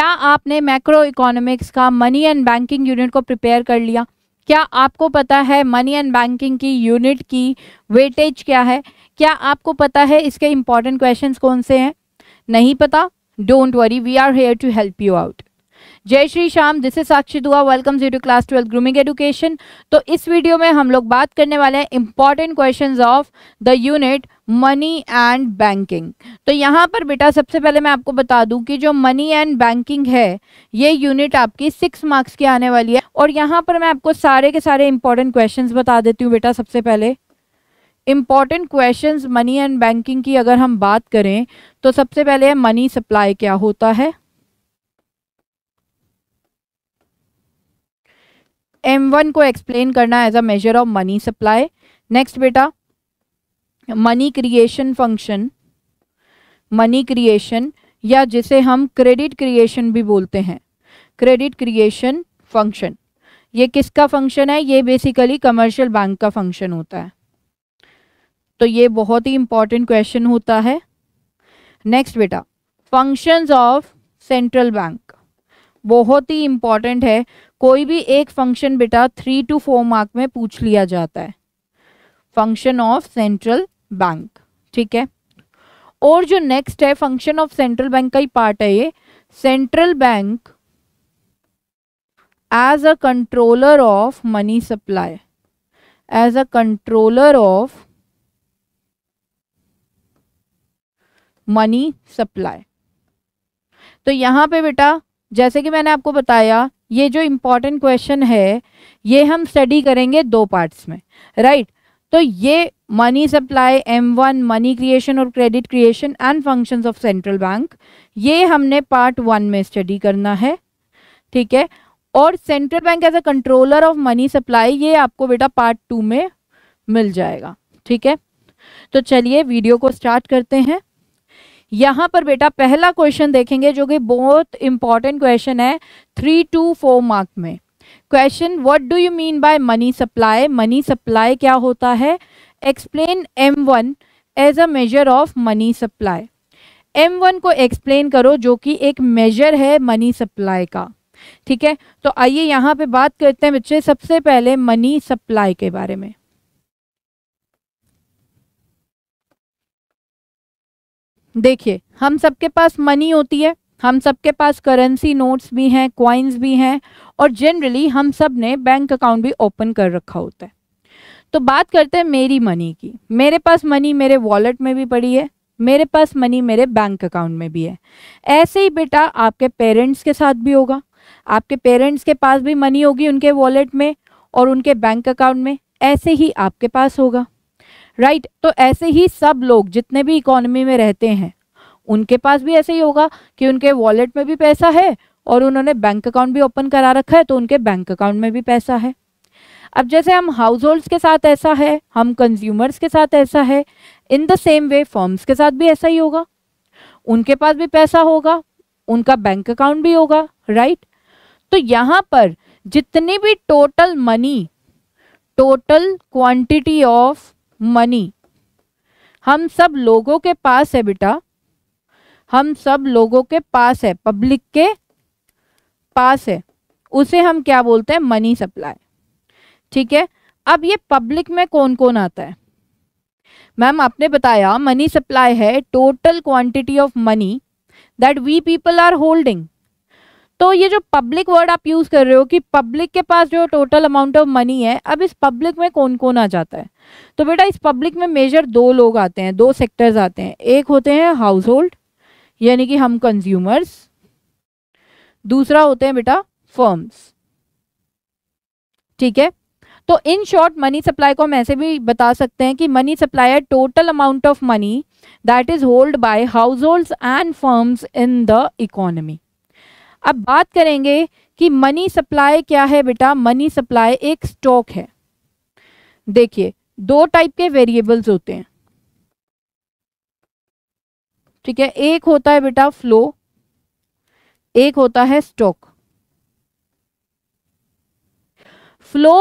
क्या आपने macro economics का मनी एंड बैंकिंग यूनिट को प्रिपेयर कर लिया क्या आपको पता है मनी एंड बैंकिंग की यूनिट की वेटेज क्या है क्या आपको पता है इसके इंपॉर्टेंट क्वेश्चंस कौन से हैं नहीं पता don't worry we are here to help you out जय Shri Shyam this is Sakshi Dua welcome you to class twelfth Grooming Education तो इस वीडियो में हम लोग बात करने वाले हैं important question of the unit money and banking तो यहाँ पर बेटा सबसे पहले मैं आपको बता दूं कि जो मनी एंड बैंकिंग है ये यूनिट आपकी सिक्स मार्क्स की आने वाली है और यहाँ पर मैं आपको सारे के सारे इंपॉर्टेंट क्वेश्चन बता देती हूँ बेटा सबसे पहले important question money and banking की अगर हम बात करें तो सबसे पहले मनी सप्लाई क्या होता है एम वन को एक्सप्लेन करना as a measure of money supply next बेटा money creation function money creation या जिसे हम क्रेडिट क्रिएशन भी बोलते हैं क्रेडिट क्रिएशन फंक्शन ये किसका फंक्शन है ये बेसिकली कमर्शियल बैंक का फंक्शन होता है तो ये बहुत ही इंपॉर्टेंट क्वेश्चन होता है नेक्स्ट बेटा फंक्शंस ऑफ सेंट्रल बैंक बहुत ही इम्पॉर्टेंट है कोई भी एक फंक्शन बेटा थ्री टू फोर मार्क में पूछ लिया जाता है फंक्शन ऑफ सेंट्रल बैंक ठीक है और जो नेक्स्ट है फंक्शन ऑफ सेंट्रल बैंक का ही पार्ट है ये central bank as a controller of money supply as a controller of money supply तो यहां पे बेटा जैसे कि मैंने आपको बताया ये जो इम्पोर्टेंट क्वेश्चन है ये हम स्टडी करेंगे दो पार्ट्स में राइट right? तो ये money supply M one money creation और credit creation and functions of central bank ये हमने पार्ट वन में स्टडी करना है ठीक है और central bank as a controller of money supply ये आपको बेटा पार्ट टू में मिल जाएगा ठीक है तो चलिए वीडियो को स्टार्ट करते हैं यहाँ पर बेटा पहला क्वेश्चन देखेंगे जो कि बहुत इंपॉर्टेंट क्वेश्चन है थ्री टू फोर मार्क में question what do you mean by money supply money supply क्या होता है explain M one as a measure of money supply M one को एक्सप्लेन करो जो कि एक मेजर है मनी सप्लाई का ठीक है तो आइए यहाँ पे बात करते हैं बच्चे सबसे पहले मनी सप्लाई के बारे में देखिए हम सबके पास मनी होती है हम सबके पास करेंसी नोट्स भी हैं क्वाइंस भी हैं और जनरली हम सब ने बैंक अकाउंट भी ओपन कर रखा होता है तो बात करते हैं मेरी मनी की मेरे पास मनी मेरे वॉलेट में भी पड़ी है मेरे पास मनी मेरे बैंक अकाउंट में भी है ऐसे ही बेटा आपके पेरेंट्स के साथ भी होगा आपके पेरेंट्स के पास भी मनी होगी उनके वॉलेट में और उनके बैंक अकाउंट में ऐसे ही आपके पास होगा राइट तो ऐसे ही सब लोग जितने भी इकोनॉमी में रहते हैं उनके पास भी ऐसे ही होगा कि उनके वॉलेट में भी पैसा है और उन्होंने बैंक अकाउंट भी ओपन करा रखा है तो उनके बैंक अकाउंट में भी पैसा है अब जैसे हम हाउस होल्ड्स के साथ ऐसा है हम कंज्यूमर्स के साथ ऐसा है in the same way firms के साथ भी ऐसा ही होगा उनके पास भी पैसा होगा उनका बैंक अकाउंट भी होगा राइट तो यहाँ पर जितनी भी total money total quantity of money हम सब लोगों के पास है बेटा हम सब लोगों के पास है पब्लिक के पास है उसे हम क्या बोलते हैं मनी सप्लाई ठीक है अब ये पब्लिक में कौन कौन आता है मैम आपने बताया मनी सप्लाई है total quantity of money that we people are holding तो ये जो पब्लिक वर्ड आप यूज़ कर रहे हो कि पब्लिक के पास जो टोटल अमाउंट ऑफ मनी है अब इस पब्लिक में कौन कौन आ जाता है तो बेटा इस पब्लिक में मेजर दो लोग आते हैं दो सेक्टर्स आते हैं एक होते हैं हाउस होल्ड यानी कि हम कंज्यूमर्स दूसरा होते हैं बेटा फर्म्स ठीक है तो इन शॉर्ट मनी सप्लाई को हम ऐसे भी बता सकते हैं कि मनी सप्लाई है total amount of money that is hold by household and firms in the economy अब बात करेंगे कि मनी सप्लाई क्या है बेटा मनी सप्लाई एक स्टॉक है देखिए दो टाइप के वेरिएबल्स होते हैं ठीक है एक होता है बेटा फ्लो एक होता है स्टॉक फ्लो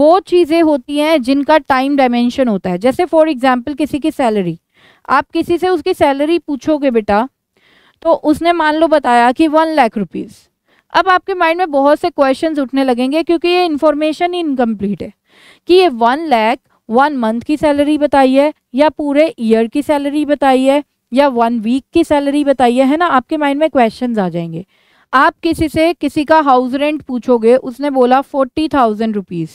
वो चीज़ें होती हैं जिनका टाइम डायमेंशन होता है जैसे फॉर एग्जांपल किसी की सैलरी आप किसी से उसकी सैलरी पूछोगे बेटा तो उसने मान लो बताया कि वन लाख रुपीज़ अब आपके माइंड में बहुत से क्वेश्चन उठने लगेंगे क्योंकि ये इन्फॉर्मेशन ही इनकम्प्लीट है कि ये वन लैख वन मंथ की सैलरी बताइए या पूरे ईयर की सैलरी बताइए या वन वीक की सैलरी बताइए है ना आपके माइंड में क्वेश्चन आ जाएंगे आप किसी से किसी का हाउस रेंट पूछोगे उसने बोला फोर्टी थाउजेंड रुपीज़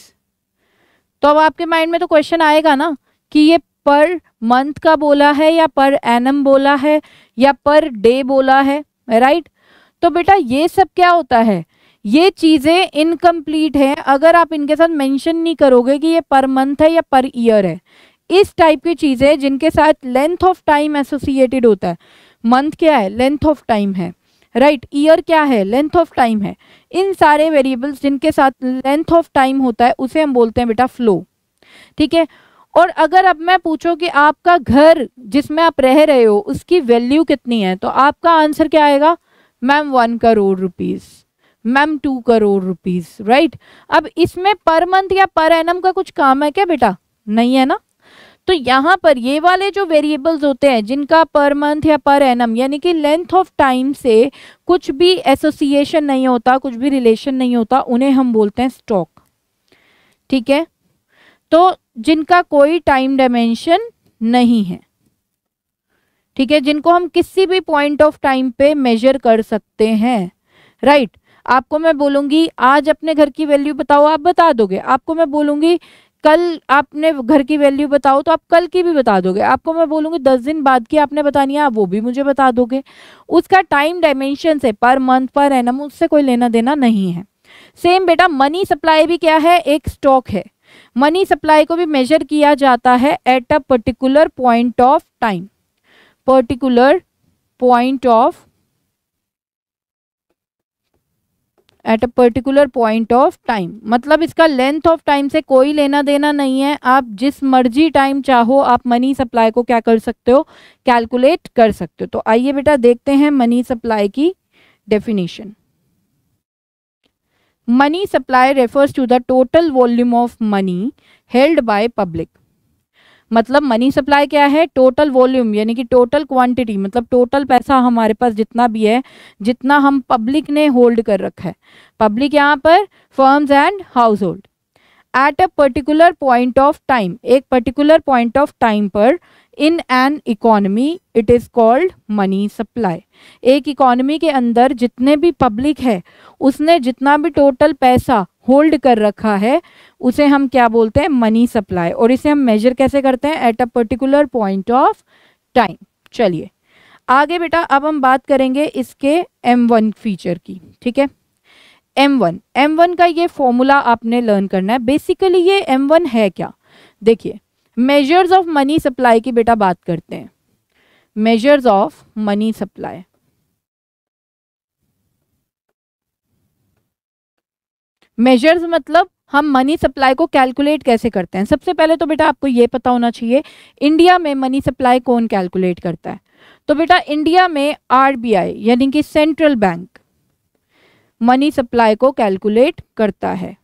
तो अब आपके माइंड में तो क्वेश्चन आएगा ना कि ये पर मंथ का बोला है या पर एनम बोला है या पर डे बोला है राइट तो बेटा ये सब क्या होता है ये चीज़ें इनकम्प्लीट हैं अगर आप इनके साथ मेंशन नहीं करोगे कि ये पर मंथ है या पर ईयर है इस टाइप की चीज़ें जिनके साथ लेंथ ऑफ टाइम एसोसिएटेड होता है मंथ क्या है लेंथ ऑफ टाइम है राइट right, ईयर क्या है लेंथ ऑफ टाइम है इन सारे वेरिएबल्स जिनके साथ लेंथ ऑफ टाइम होता है उसे हम बोलते हैं बेटा फ्लो ठीक है और अगर अब मैं पूछो कि आपका घर जिसमें आप रह रहे हो उसकी वैल्यू कितनी है तो आपका आंसर क्या आएगा ma'am one crore rupees ma'am two crore rupees right अब इसमें पर मंथ या पर एनम का कुछ काम है क्या बेटा नहीं है ना तो यहाँ पर ये वाले जो वेरिएबल्स होते हैं जिनका पर मंथ या पर एनम यानी कि लेंथ ऑफ टाइम से कुछ भी एसोसिएशन नहीं होता कुछ भी रिलेशन नहीं होता उन्हें हम बोलते हैं स्टॉक ठीक है तो जिनका कोई टाइम डायमेंशन नहीं है ठीक है जिनको हम किसी भी पॉइंट ऑफ टाइम पे मेजर कर सकते हैं राइट आपको मैं बोलूंगी आज अपने घर की वैल्यू बताओ आप बता दोगे आपको मैं बोलूंगी कल आपने घर की वैल्यू बताओ तो आप कल की भी बता दोगे आपको मैं बोलूंगी दस दिन बाद की आपने बतानी है आप वो भी मुझे बता दोगे उसका टाइम डायमेंशन से पर मंथ पर एनम उससे कोई लेना देना नहीं है सेम बेटा मनी सप्लाई भी क्या है एक स्टॉक है मनी सप्लाई को भी मेजर किया जाता है at a particular point of time particular point of at a particular point of time मतलब इसका लेंथ ऑफ टाइम से कोई लेना देना नहीं है आप जिस मर्जी टाइम चाहो आप मनी सप्लाई को क्या कर सकते हो कैलकुलेट कर सकते हो तो आइए बेटा देखते हैं मनी सप्लाई की definition money supply refers to the total volume of money held by public मतलब मनी सप्लाई क्या है टोटल वॉल्यूम यानी कि टोटल क्वांटिटी मतलब टोटल पैसा हमारे पास जितना भी है जितना हम पब्लिक ने होल्ड कर रखा है पब्लिक यहाँ पर firms and household at a particular point of time एक पर्टिकुलर पॉइंट ऑफ टाइम पर in an economy it is called money supply एक इकोनमी के अंदर जितने भी पब्लिक है उसने जितना भी टोटल पैसा होल्ड कर रखा है उसे हम क्या बोलते हैं मनी सप्लाई और इसे हम मेजर कैसे करते हैं at a particular point of time चलिए आगे बेटा अब हम बात करेंगे इसके M1 फीचर की ठीक है M1 M1 का ये फॉर्मूला आपने लर्न करना है बेसिकली ये M1 है क्या देखिए मेजर्स ऑफ मनी सप्लाई की बेटा बात करते हैं measures of money supply measures मतलब हम मनी सप्लाई को कैलकुलेट कैसे करते हैं सबसे पहले तो बेटा आपको ये पता होना चाहिए इंडिया में मनी सप्लाई कौन कैलकुलेट करता है तो बेटा इंडिया में आरबीआई यानी कि सेंट्रल बैंक मनी सप्लाई को कैलकुलेट करता है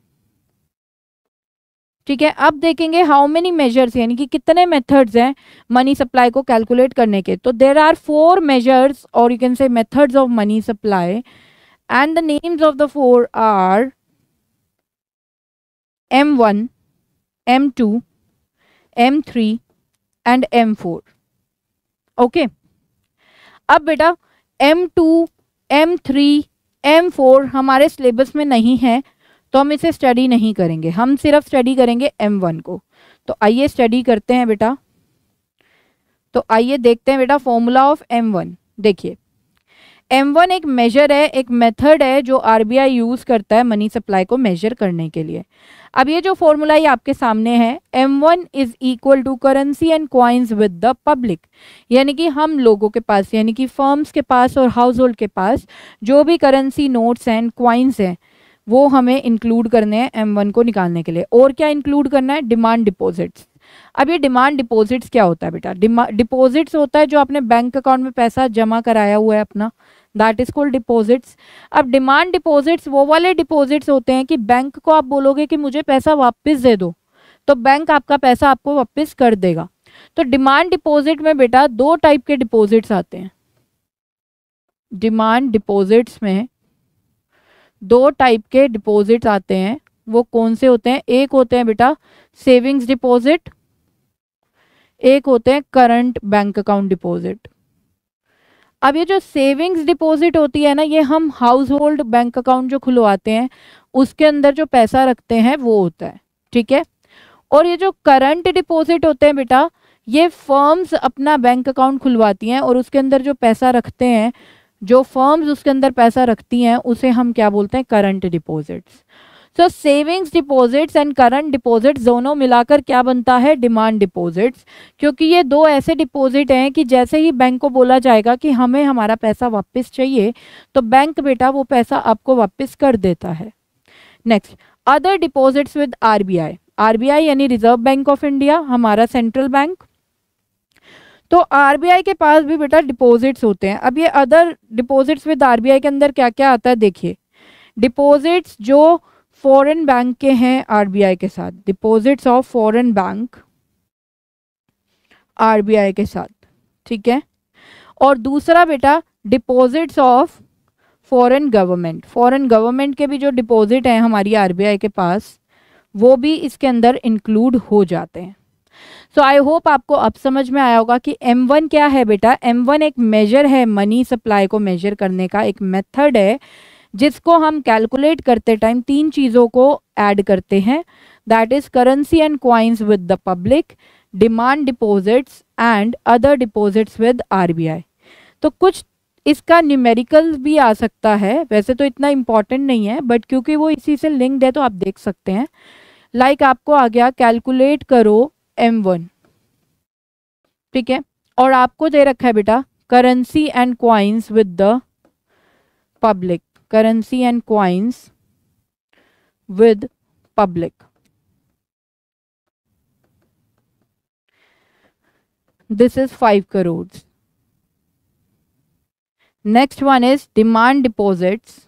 ठीक है अब देखेंगे हाउ मेनी मेजर्स यानी कि कितने मेथड्स हैं मनी सप्लाई को कैलकुलेट करने के तो देर आर फोर मेजर्स और you can say methods of money supply and the names of the four are M one M two M three and M four okay अब बेटा M two M three M four हमारे syllabus में नहीं है तो हम इसे study नहीं करेंगे हम सिर्फ स्टडी करेंगे एम वन को तो आइए स्टडी करते हैं बेटा तो आइए देखते हैं बेटा फॉर्मूला ऑफ एम वन देखिए एम वन एक मेजर है एक मेथड है जो आर बी आई यूज़ करता है मनी सप्लाई को मेजर करने के लिए अब ये जो फॉर्मूला ये आपके सामने है M one is equal to currency and coins with the public यानी कि हम लोगों के पास यानी कि फर्म्स के पास और हाउस होल्ड के पास जो भी करेंसी नोट्स एंड क्वाइंस हैं वो हमें इंक्लूड करने हैं एम वन को निकालने के लिए और क्या इंक्लूड करना है डिमांड डिपॉजिट्स अब ये डिमांड डिपॉजिट्स क्या होता है बेटा डिपॉजिट्स होता है जो आपने बैंक अकाउंट में पैसा जमा कराया हुआ है अपना दैट इज कॉल्ड डिपॉजिट्स अब डिमांड डिपॉजिट्स वो वाले डिपॉजिट्स होते हैं कि बैंक को आप बोलोगे कि मुझे पैसा वापस दे दो तो बैंक आपका पैसा आपको वापस कर देगा तो डिमांड डिपॉजिट में बेटा दो टाइप के डिपॉजिट्स आते हैं डिमांड डिपॉजिट्स में दो टाइप के डिपॉजिट्स आते हैं वो कौन से होते हैं एक होते हैं बेटा सेविंग्स डिपॉजिट एक होते हैं करंट बैंक अकाउंट डिपॉजिट अब ये जो सेविंग्स डिपॉजिट होती है ना ये हम हाउस होल्ड बैंक अकाउंट जो खुलवाते हैं उसके अंदर जो पैसा रखते हैं वो होता है ठीक है और ये जो करंट डिपॉजिट होते हैं बेटा ये फर्म्स अपना बैंक अकाउंट खुलवाती हैं और उसके अंदर जो पैसा रखते हैं जो फर्म्स उसके अंदर पैसा रखती हैं उसे हम क्या बोलते हैं current deposits so savings deposits and current deposits दोनों मिलाकर क्या बनता है डिमांड डिपॉजिट्स क्योंकि ये दो ऐसे डिपॉजिट हैं कि जैसे ही बैंक को बोला जाएगा कि हमें हमारा पैसा वापस चाहिए तो बैंक बेटा वो पैसा आपको वापस कर देता है next other deposits with R B I यानी रिजर्व बैंक ऑफ इंडिया हमारा सेंट्रल बैंक तो आरबीआई के पास भी बेटा डिपॉजिट्स होते हैं अब ये अदर डिपॉजिट्स विद आरबीआई के अंदर क्या क्या आता है देखिए डिपॉजिट्स जो फॉरेन बैंक के हैं आरबीआई के साथ deposits of foreign bank RBI के साथ ठीक है और दूसरा बेटा deposits of foreign government foreign government के भी जो डिपॉजिट हैं हमारी आरबीआई के पास वो भी इसके अंदर इंक्लूड हो जाते हैं सो आई होप आपको अब समझ में आया होगा कि M1 क्या है बेटा M1 एक मेजर है मनी सप्लाई को मेजर करने का एक मेथड है जिसको हम कैलकुलेट करते टाइम तीन चीज़ों को ऐड करते हैं that is currency and coins with the public demand deposits and other deposits with RBI तो कुछ इसका न्यूमेरिकल भी आ सकता है वैसे तो इतना इम्पॉर्टेंट नहीं है बट क्योंकि वो इसी से लिंक्ड है तो आप देख सकते हैं लाइक like आपको आ गया कैलकुलेट करो एम वन ठीक है और आपको दे रखा है बेटा currency and coins with the public currency and coins with public this is five crore next one is demand deposits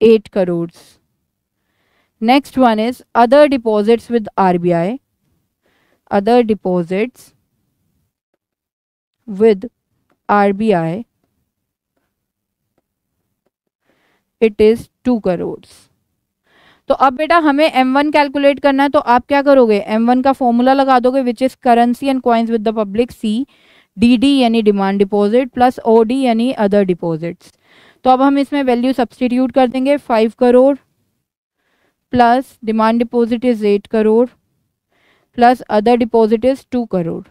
8 crores. Next one is other deposits with RBI. Other deposits with RBI. It is 2 crores. तो अब बेटा हमें M1 calculate करना है तो आप क्या करोगे M1 का फॉर्मूला लगा दोगे which is currency and coins with the public C D D यानी demand deposit plus O D यानी अदर डिपॉजिट्स तो अब हम इसमें वैल्यू सब्सटीट्यूट कर देंगे five crore plus demand deposit is eight crore plus other deposit is two crore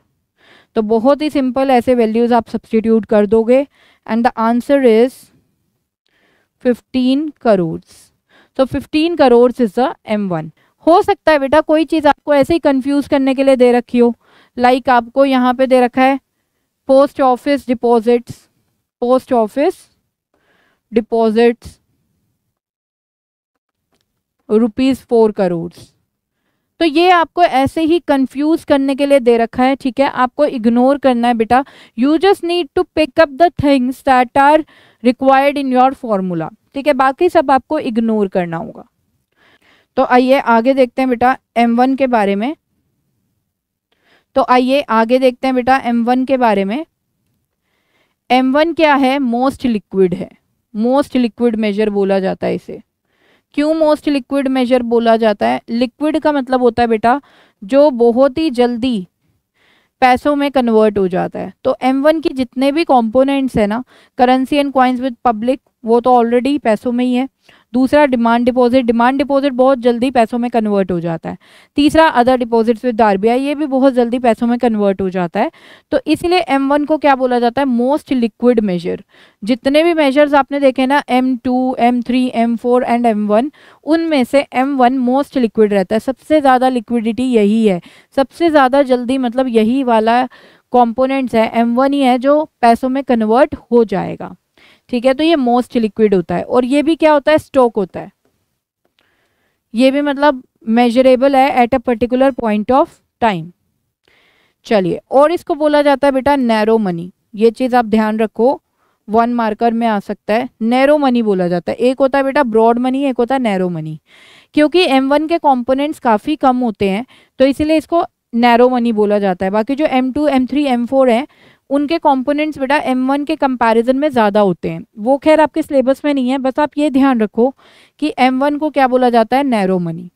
तो बहुत ही सिंपल ऐसे वैल्यूज़ आप सब्सटीट्यूट कर दोगे and the answer is fifteen crore तो fifteen crore is the M one हो सकता है बेटा कोई चीज़ आपको ऐसे ही कंफ्यूज करने के लिए दे रखी हो लाइक like आपको यहाँ पे दे रखा है post office deposits post office deposits rupees four crore तो ये आपको ऐसे ही कंफ्यूज करने के लिए दे रखा है ठीक है आपको इग्नोर करना है बेटा you just need to pick up the things that are required in your formula ठीक है बाकी सब आपको इग्नोर करना होगा तो आइए आगे देखते हैं बेटा एम वन के बारे में तो आइए आगे देखते हैं बेटा एम वन के बारे में एम वन क्या है मोस्ट लिक्विड है मोस्ट लिक्विड मेजर बोला जाता है इसे क्यों मोस्ट लिक्विड मेजर बोला जाता है लिक्विड का मतलब होता है बेटा जो बहुत ही जल्दी पैसों में कन्वर्ट हो जाता है तो M1 की जितने भी कंपोनेंट्स है ना currency and coins with public वो तो ऑलरेडी पैसों में ही है दूसरा डिमांड डिपॉजिट डिमांड डिपॉजिट बहुत जल्दी पैसों में कन्वर्ट हो जाता है तीसरा अदर डिपॉजिट्स विद आर ये भी बहुत जल्दी पैसों में कन्वर्ट हो जाता है तो इसलिए एम वन को क्या बोला जाता है मोस्ट लिक्विड मेजर जितने भी मेजर्स आपने देखे ना M two M three M four and M one उनमें से एम वन मोस्ट लिक्विड रहता है सबसे ज़्यादा लिक्विडिटी यही है सबसे ज़्यादा जल्दी मतलब यही वाला कॉम्पोनेंट्स है एम वन ही है जो पैसों में कन्वर्ट हो जाएगा ठीक है तो ये मोस्ट लिक्विड होता है और ये भी क्या होता है स्टोक होता है ये भी मतलब मेजरेबल है at a particular point of time चलिए और इसको बोला जाता है बेटा नैरो मनी ये चीज़ आप ध्यान रखो वन मार्कर में आ सकता है नैरो मनी बोला जाता है एक होता है बेटा ब्रॉड मनी एक होता है नैरो मनी क्योंकि एम वन के कंपोनेंट्स काफ़ी कम होते हैं तो इसलिए इसको नैरो मनी बोला जाता है बाकी जो M two M three M four है उनके कंपोनेंट्स बेटा M1 के कंपैरिजन में ज़्यादा होते हैं वो खैर आपके सिलेबस में नहीं है बस आप ये ध्यान रखो कि M1 को क्या बोला जाता है नैरो मनी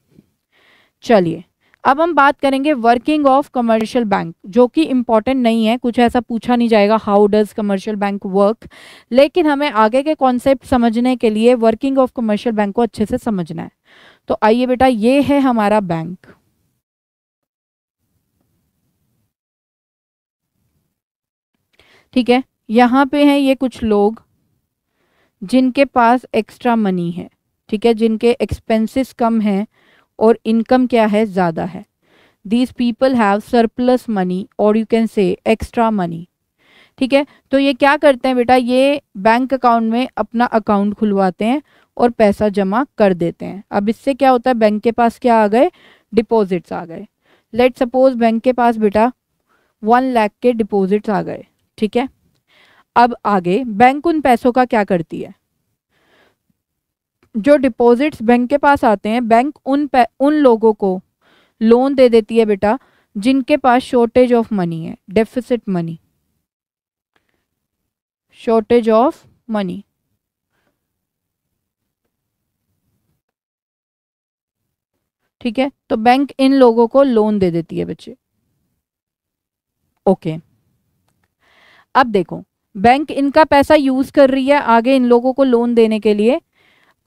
चलिए अब हम बात करेंगे वर्किंग ऑफ कमर्शियल बैंक जो कि इम्पॉर्टेंट नहीं है कुछ ऐसा पूछा नहीं जाएगा how does commercial bank work लेकिन हमें आगे के कॉन्सेप्ट समझने के लिए वर्किंग ऑफ कमर्शियल बैंक को अच्छे से समझना है तो आइए बेटा ये है हमारा बैंक ठीक है यहाँ पे हैं ये कुछ लोग जिनके पास एक्स्ट्रा मनी है ठीक है जिनके एक्सपेंसेस कम हैं और इनकम क्या है ज़्यादा है these people have surplus money और you can say extra money ठीक है तो ये क्या करते हैं बेटा ये बैंक अकाउंट में अपना अकाउंट खुलवाते हैं और पैसा जमा कर देते हैं अब इससे क्या होता है बैंक के पास क्या आ गए डिपॉजिट्स आ गए लेट सपोज बैंक के पास बेटा वन लाख के डिपॉजिट्स आ गए ठीक है अब आगे बैंक उन पैसों का क्या करती है जो डिपॉजिट्स बैंक के पास आते हैं बैंक उन उन लोगों को लोन दे देती है बेटा जिनके पास शॉर्टेज ऑफ मनी है deficit money shortage of money ठीक है तो बैंक इन लोगों को लोन दे देती है बच्चे ओके okay. अब देखो बैंक इनका पैसा यूज़ कर रही है आगे इन लोगों को लोन देने के लिए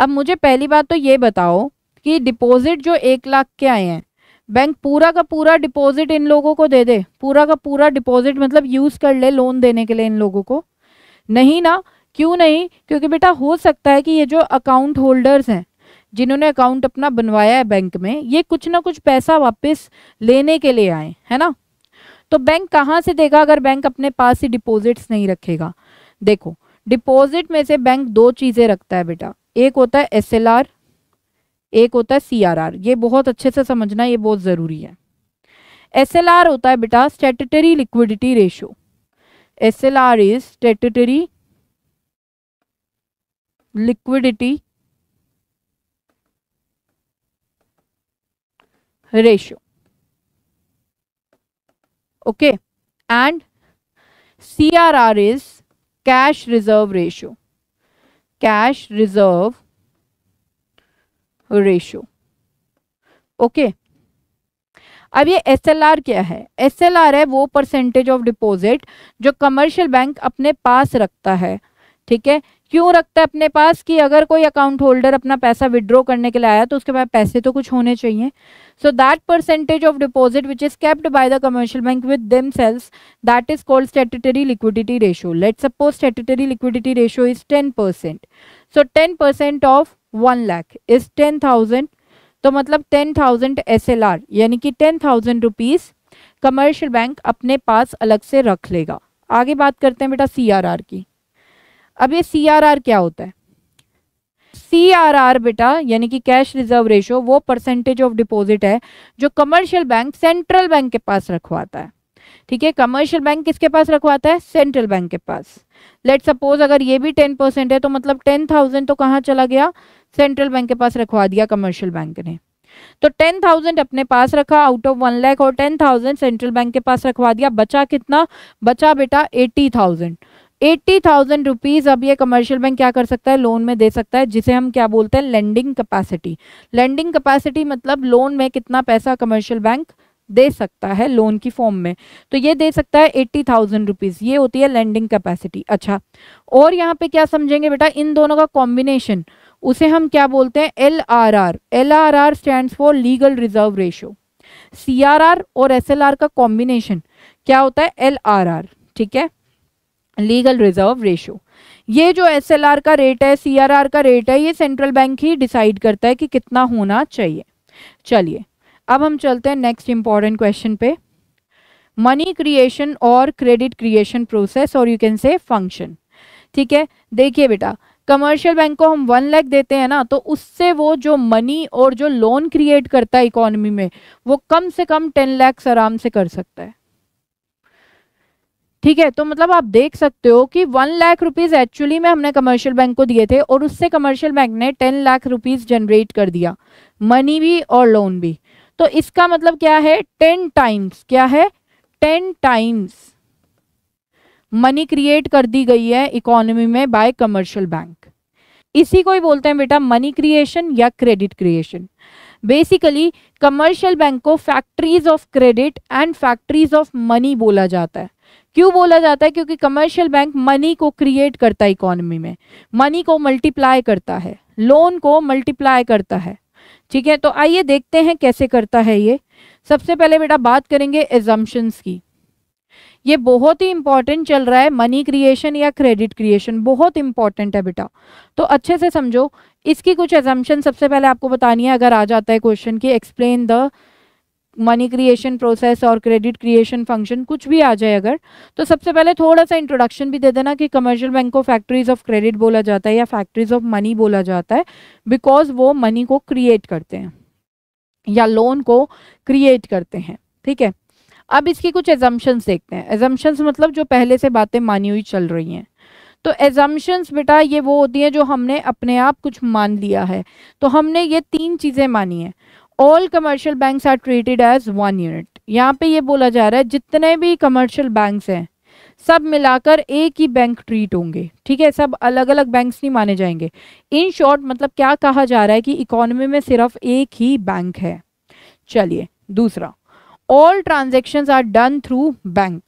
अब मुझे पहली बात तो ये बताओ कि डिपॉजिट जो एक लाख के आए हैं बैंक पूरा का पूरा डिपॉजिट इन लोगों को दे दे पूरा का पूरा डिपॉजिट मतलब यूज़ कर ले लोन देने के लिए इन लोगों को नहीं ना क्यों नहीं क्योंकि बेटा हो सकता है कि ये जो अकाउंट होल्डर्स हैं जिन्होंने अकाउंट अपना बनवाया है बैंक में ये कुछ ना कुछ पैसा वापस लेने के लिए आए है ना तो बैंक कहाँ से देगा अगर बैंक अपने पास ही डिपॉजिट्स नहीं रखेगा देखो डिपॉजिट में से बैंक दो चीज़ें रखता है बेटा एक होता है एस एक होता है सी ये बहुत अच्छे से समझना ये बहुत ज़रूरी है एस होता है बेटा statutory liquidity ratio S L R is statutory liquidity ratio okay and crr is cash reserve ratio cash reserve ratio okay okay. अब ये एस क्या है एस है वो परसेंटेज ऑफ डिपॉजिट जो कमर्शियल बैंक अपने पास रखता है ठीक है क्यों रखता है अपने पास कि अगर कोई अकाउंट होल्डर अपना पैसा विड्रॉ करने के लिए आया तो उसके पास पैसे तो कुछ होने चाहिए so that percentage of deposit which is kept by the commercial bank with themselves that is called statutory liquidity ratio let suppose statutory liquidity ratio is ten percent so ten percent of one lakh is ten thousand तो मतलब ten thousand S L R यानी कि ten thousand rupees commercial bank अपने पास अलग से रख लेगा आगे बात करते हैं बेटा सी आर आर की अब ये सी क्या होता है सीआरआर बेटा यानी कि कैश रिजर्व रेशो वो परसेंटेज ऑफ डिपॉजिट है जो कमर्शियल बैंक सेंट्रल बैंक के पास रखवाता है ठीक है कमर्शियल बैंक किसके पास रखवाता है सेंट्रल बैंक के पास लेट सपोज अगर ये भी टेन परसेंट है तो मतलब टेन थाउजेंड तो कहाँ चला गया सेंट्रल बैंक के पास रखवा दिया कमर्शियल बैंक ने तो टेन थाउजेंड अपने पास रखा आउट ऑफ वन लैख और टेन थाउजेंड सेंट्रल बैंक के पास रखवा दिया बचा कितना बचा बेटा eighty thousand eighty thousand rupees अब ये कमर्शियल बैंक क्या कर सकता है लोन में दे सकता है जिसे हम क्या बोलते हैं लेंडिंग कैपेसिटी लेंडिंग कैपेसिटी मतलब लोन में कितना पैसा कमर्शियल बैंक दे सकता है लोन की फॉर्म में तो ये दे सकता है एट्टी थाउजेंड रुपीज़ ये होती है लेंडिंग कैपेसिटी अच्छा और यहाँ पे क्या समझेंगे बेटा इन दोनों का कॉम्बिनेशन उसे हम क्या बोलते हैं L R R L R R stand for legal reserve ratio C R R और एस एल आर का कॉम्बिनेशन क्या होता है एल आर आर ठीक है लीगल रिजर्व रेशो ये जो एस का रेट है सी का रेट है ये सेंट्रल बैंक ही डिसाइड करता है कि कितना होना चाहिए चलिए अब हम चलते हैं नेक्स्ट इंपॉर्टेंट क्वेश्चन पे मनी क्रिएशन और क्रेडिट क्रिएशन प्रोसेस और यू कैन से फंक्शन ठीक है देखिए बेटा कमर्शियल बैंक को हम वन लैख देते हैं ना तो उससे वो जो मनी और जो लोन क्रिएट करता है इकोनॉमी में वो कम से कम टेन लैक्स आराम से कर सकता है ठीक है तो मतलब आप देख सकते हो कि वन लाख रुपीज एक्चुअली में हमने कमर्शियल बैंक को दिए थे और उससे कमर्शियल बैंक ने टेन लाख रुपीज जनरेट कर दिया मनी भी और लोन भी तो इसका मतलब क्या है टेन टाइम्स क्या है टेन टाइम्स मनी क्रिएट कर दी गई है इकोनॉमी में बाय कमर्शियल बैंक इसी को ही बोलते हैं बेटा मनी क्रिएशन या credit creation basically commercial bank को factories of credit and factories of money बोला जाता है क्यों बोला जाता है क्योंकि कमर्शियल बैंक मनी को क्रिएट करता है इकोनॉमी में मनी को मल्टीप्लाई करता है लोन को मल्टीप्लाई करता है ठीक है तो आइए देखते हैं कैसे करता है ये सबसे पहले बेटा बात करेंगे एजम्पन्स की ये बहुत ही इंपॉर्टेंट चल रहा है मनी क्रिएशन या क्रेडिट क्रिएशन बहुत इंपॉर्टेंट है बेटा तो अच्छे से समझो इसकी कुछ एजम्पन सबसे पहले आपको बतानी है अगर आ जाता है क्वेश्चन की explain the money creation process और क्रेडिट क्रिएशन फंक्शन कुछ भी आ जाए अगर तो सबसे पहले थोड़ा सा इंट्रोडक्शन भी दे देना कि कमर्शियल बैंक को फैक्ट्रीज ऑफ क्रेडिट बोला जाता है या फैक्ट्रीज ऑफ मनी बोला जाता है बिकॉज वो मनी को क्रिएट करते हैं या लोन को क्रिएट करते हैं ठीक है अब इसकी कुछ एजम्पन्स देखते हैं एजम्पन्स मतलब जो पहले से बातें मानी हुई चल रही हैं तो एजम्पन्स बेटा ये वो होती हैं जो हमने अपने आप कुछ मान लिया है तो हमने ये तीन चीज़ें मानी हैं all commercial banks are treated as one unit यहाँ पे ये बोला जा रहा है जितने भी कमर्शियल बैंक्स हैं सब मिलाकर एक ही बैंक ट्रीट होंगे ठीक है सब अलग अलग बैंक्स नहीं माने जाएंगे इन शॉर्ट मतलब क्या कहा जा रहा है कि इकोनॉमी में सिर्फ एक ही बैंक है चलिए दूसरा all transaction are done through bank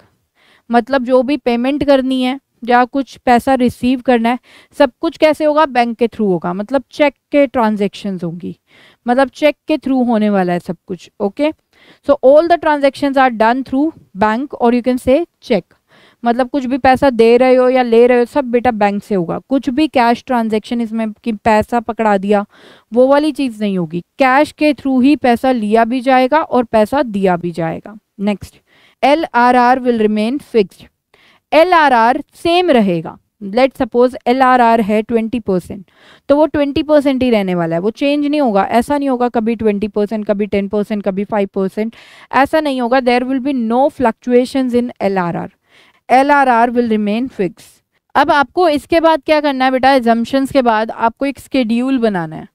मतलब जो भी पेमेंट करनी है या कुछ पैसा रिसीव करना है सब कुछ कैसे होगा बैंक के थ्रू होगा मतलब चेक के ट्रांजेक्शन होंगी मतलब चेक के थ्रू होने वाला है सब कुछ okay so all the transaction are done through bank और यू कैन से चेक मतलब कुछ भी पैसा दे रहे हो या ले रहे हो सब बेटा बैंक से होगा कुछ भी कैश ट्रांजेक्शन इसमें कि पैसा पकड़ा दिया वो वाली चीज़ नहीं होगी कैश के थ्रू ही पैसा लिया भी जाएगा और पैसा दिया भी जाएगा next L R R will remain fixed L R R same रहेगा let suppose L R R है ट्वेंटी परसेंट तो वो ट्वेंटी परसेंट ही रहने वाला है वो चेंज नहीं होगा ऐसा नहीं होगा कभी ट्वेंटी परसेंट कभी टेन परसेंट कभी फाइव परसेंट ऐसा नहीं होगा there will be no fluctuation in L R R L R R will remain fix अब आपको इसके बाद क्या करना है बेटा एजम्पन्स के बाद आपको एक स्केड्यूल बनाना है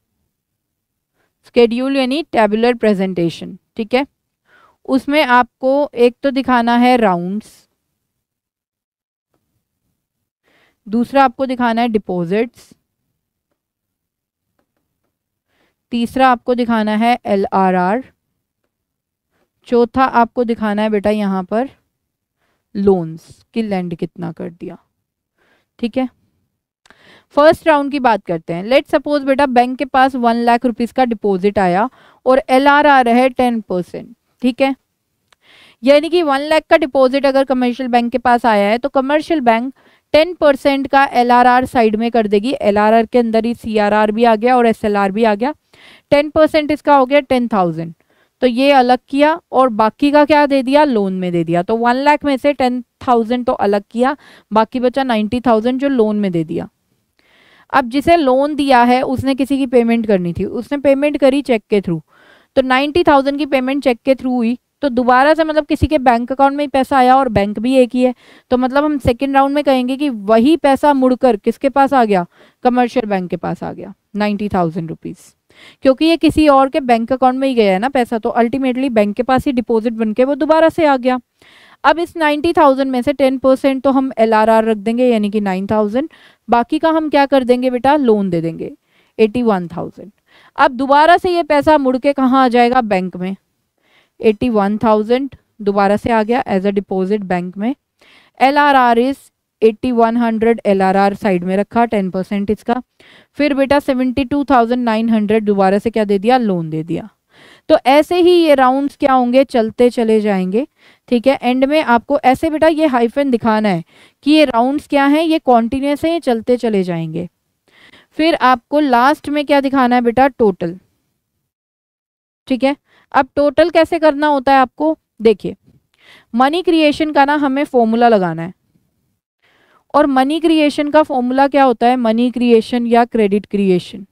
स्केड्यूल यानी टेबुलर प्रेजेंटेशन ठीक है उसमें आपको एक तो दिखाना है राउंड्स दूसरा आपको दिखाना है डिपॉजिट्स तीसरा आपको दिखाना है एल आर आर चौथा आपको दिखाना है बेटा यहाँ पर लोन्स की लैंड कितना कर दिया ठीक है फर्स्ट राउंड की बात करते हैं लेट सपोज बेटा बैंक के पास वन लाख रुपीस का डिपॉजिट आया और एल आर आर है टेन परसेंट ठीक है यानी कि वन लाख का डिपॉजिट अगर कमर्शियल बैंक के पास आया है तो कमर्शियल बैंक टेन परसेंट का एल साइड में कर देगी एल के अंदर ही सी भी आ गया और एस भी आ गया टेन परसेंट इसका हो गया टेन थाउजेंड तो ये अलग किया और बाकी का क्या दे दिया लोन में दे दिया तो वन लाख में से टेन थाउजेंड तो अलग किया बाकी बचा नाइन्टी थाउजेंड जो लोन में दे दिया अब जिसे लोन दिया है उसने किसी की पेमेंट करनी थी उसने पेमेंट करी चेक के थ्रू तो नाइन्टी थाउजेंड की पेमेंट चेक के थ्रू हुई तो दोबारा से मतलब किसी के बैंक अकाउंट में ही पैसा आया और बैंक भी एक ही है तो मतलब हम सेकेंड राउंड में कहेंगे कि वही पैसा मुड़कर किसके पास आ गया कमर्शियल बैंक के पास आ गया नाइन्टी थाउजेंड रुपीज़ क्योंकि ये किसी और के बैंक अकाउंट में ही गया है ना पैसा तो अल्टीमेटली बैंक के पास ही डिपॉजिट बन के वो दोबारा से आ गया अब इस नाइन्टी थाउजेंड में से टेन परसेंट तो हम एल आर आर रख देंगे यानी कि नाइन थाउजेंड बाकी का हम क्या कर देंगे बेटा लोन दे देंगे एटी वन थाउजेंड अब दोबारा से ये पैसा मुड़ के कहाँ आ जाएगा बैंक में एट्टी वन थाउजेंड दोबारा से आ गया एज अ डिपॉजिट बैंक में L R R is eighty one hundred L R R side में रखा टेन परसेंट इसका फिर बेटा seventy two thousand nine hundred दोबारा से क्या दे दिया लोन दे दिया तो ऐसे ही ये राउंड्स क्या होंगे चलते चले जाएंगे ठीक है एंड में आपको ऐसे बेटा ये हाइफन दिखाना है कि ये राउंड्स क्या हैं ये कॉन्टीन्यूस है ये चलते चले जाएंगे फिर आपको लास्ट में क्या दिखाना है बेटा टोटल ठीक है अब टोटल कैसे करना होता है आपको देखिए मनी क्रिएशन का ना हमें फॉर्मूला लगाना है और मनी क्रिएशन का फॉर्मूला क्या होता है मनी क्रिएशन या क्रेडिट क्रिएशन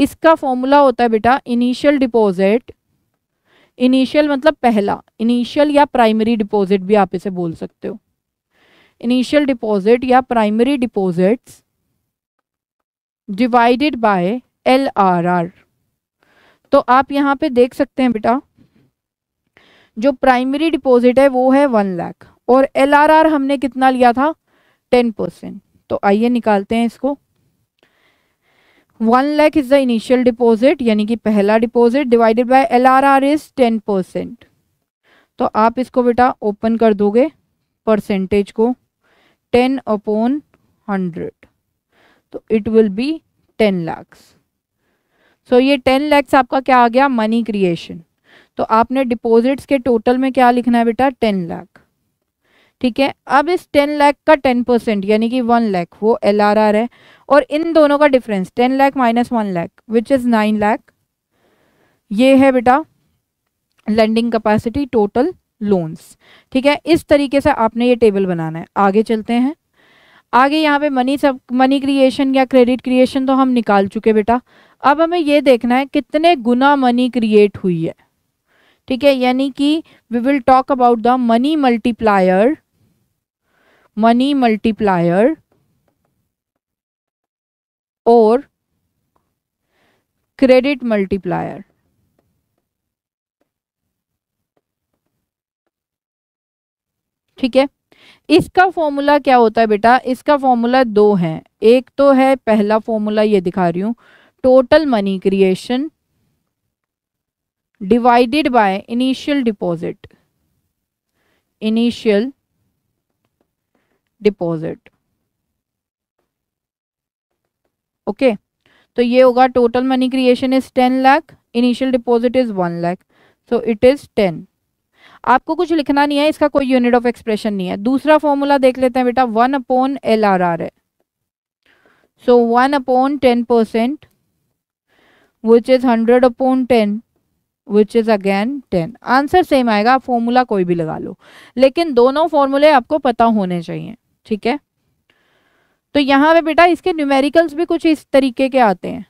इसका फॉर्मूला होता है बेटा इनिशियल डिपॉजिट इनिशियल मतलब पहला इनिशियल या प्राइमरी डिपॉजिट भी आप इसे बोल सकते हो इनिशियल डिपॉजिट या primary deposits divided by L R R तो आप यहाँ पे देख सकते हैं बेटा जो प्राइमरी डिपॉजिट है वो है वन लाख और एल हमने कितना लिया था टेन परसेंट तो आइए निकालते हैं इसको one lakh is the initial deposit यानी कि पहला deposit divided by L R R is ten percent तो आप इसको बेटा ओपन कर दोगे परसेंटेज को टेन अपॉन हंड्रेड तो it will be ten lakhs so so, ये टेन लैक्स आपका क्या आ गया मनी क्रिएशन तो आपने डिपॉजिट्स के टोटल में क्या लिखना है बेटा टेन लाख ठीक है अब इस टेन लाख का टेन परसेंट यानी कि वन लाख वो एल आर आर है और इन दोनों का difference ten lakh minus one lakh which is nine lakh ये है बेटा लैंडिंग कैपेसिटी टोटल लोन्स ठीक है इस तरीके से आपने ये टेबल बनाना है आगे चलते हैं आगे यहाँ पे मनी सब मनी क्रिएशन या क्रेडिट क्रिएशन तो हम निकाल चुके बेटा अब हमें ये देखना है कितने गुना मनी क्रिएट हुई है ठीक है यानी कि we will talk about the money multiplier money multiplier और क्रेडिट मल्टीप्लायर ठीक है इसका फॉर्मूला क्या होता है बेटा इसका फॉर्मूला दो है एक तो है पहला फॉर्मूला ये दिखा रही हूँ total money creation divided by initial deposit initial deposit okay तो ये होगा total money creation is ten lakh initial deposit is one lakh so it is ten आपको कुछ लिखना नहीं है इसका कोई यूनिट ऑफ एक्सप्रेशन नहीं है दूसरा फॉर्मूला देख लेते हैं बेटा one upon L R R है so one upon ten percent which is hundred upon ten which is again ten answer same आएगा आप फॉर्मूला कोई भी लगा लो लेकिन दोनों फॉर्मूले आपको पता होने चाहिए ठीक है तो यहाँ पे बेटा इसके न्यूमेरिकल्स भी कुछ इस तरीके के आते हैं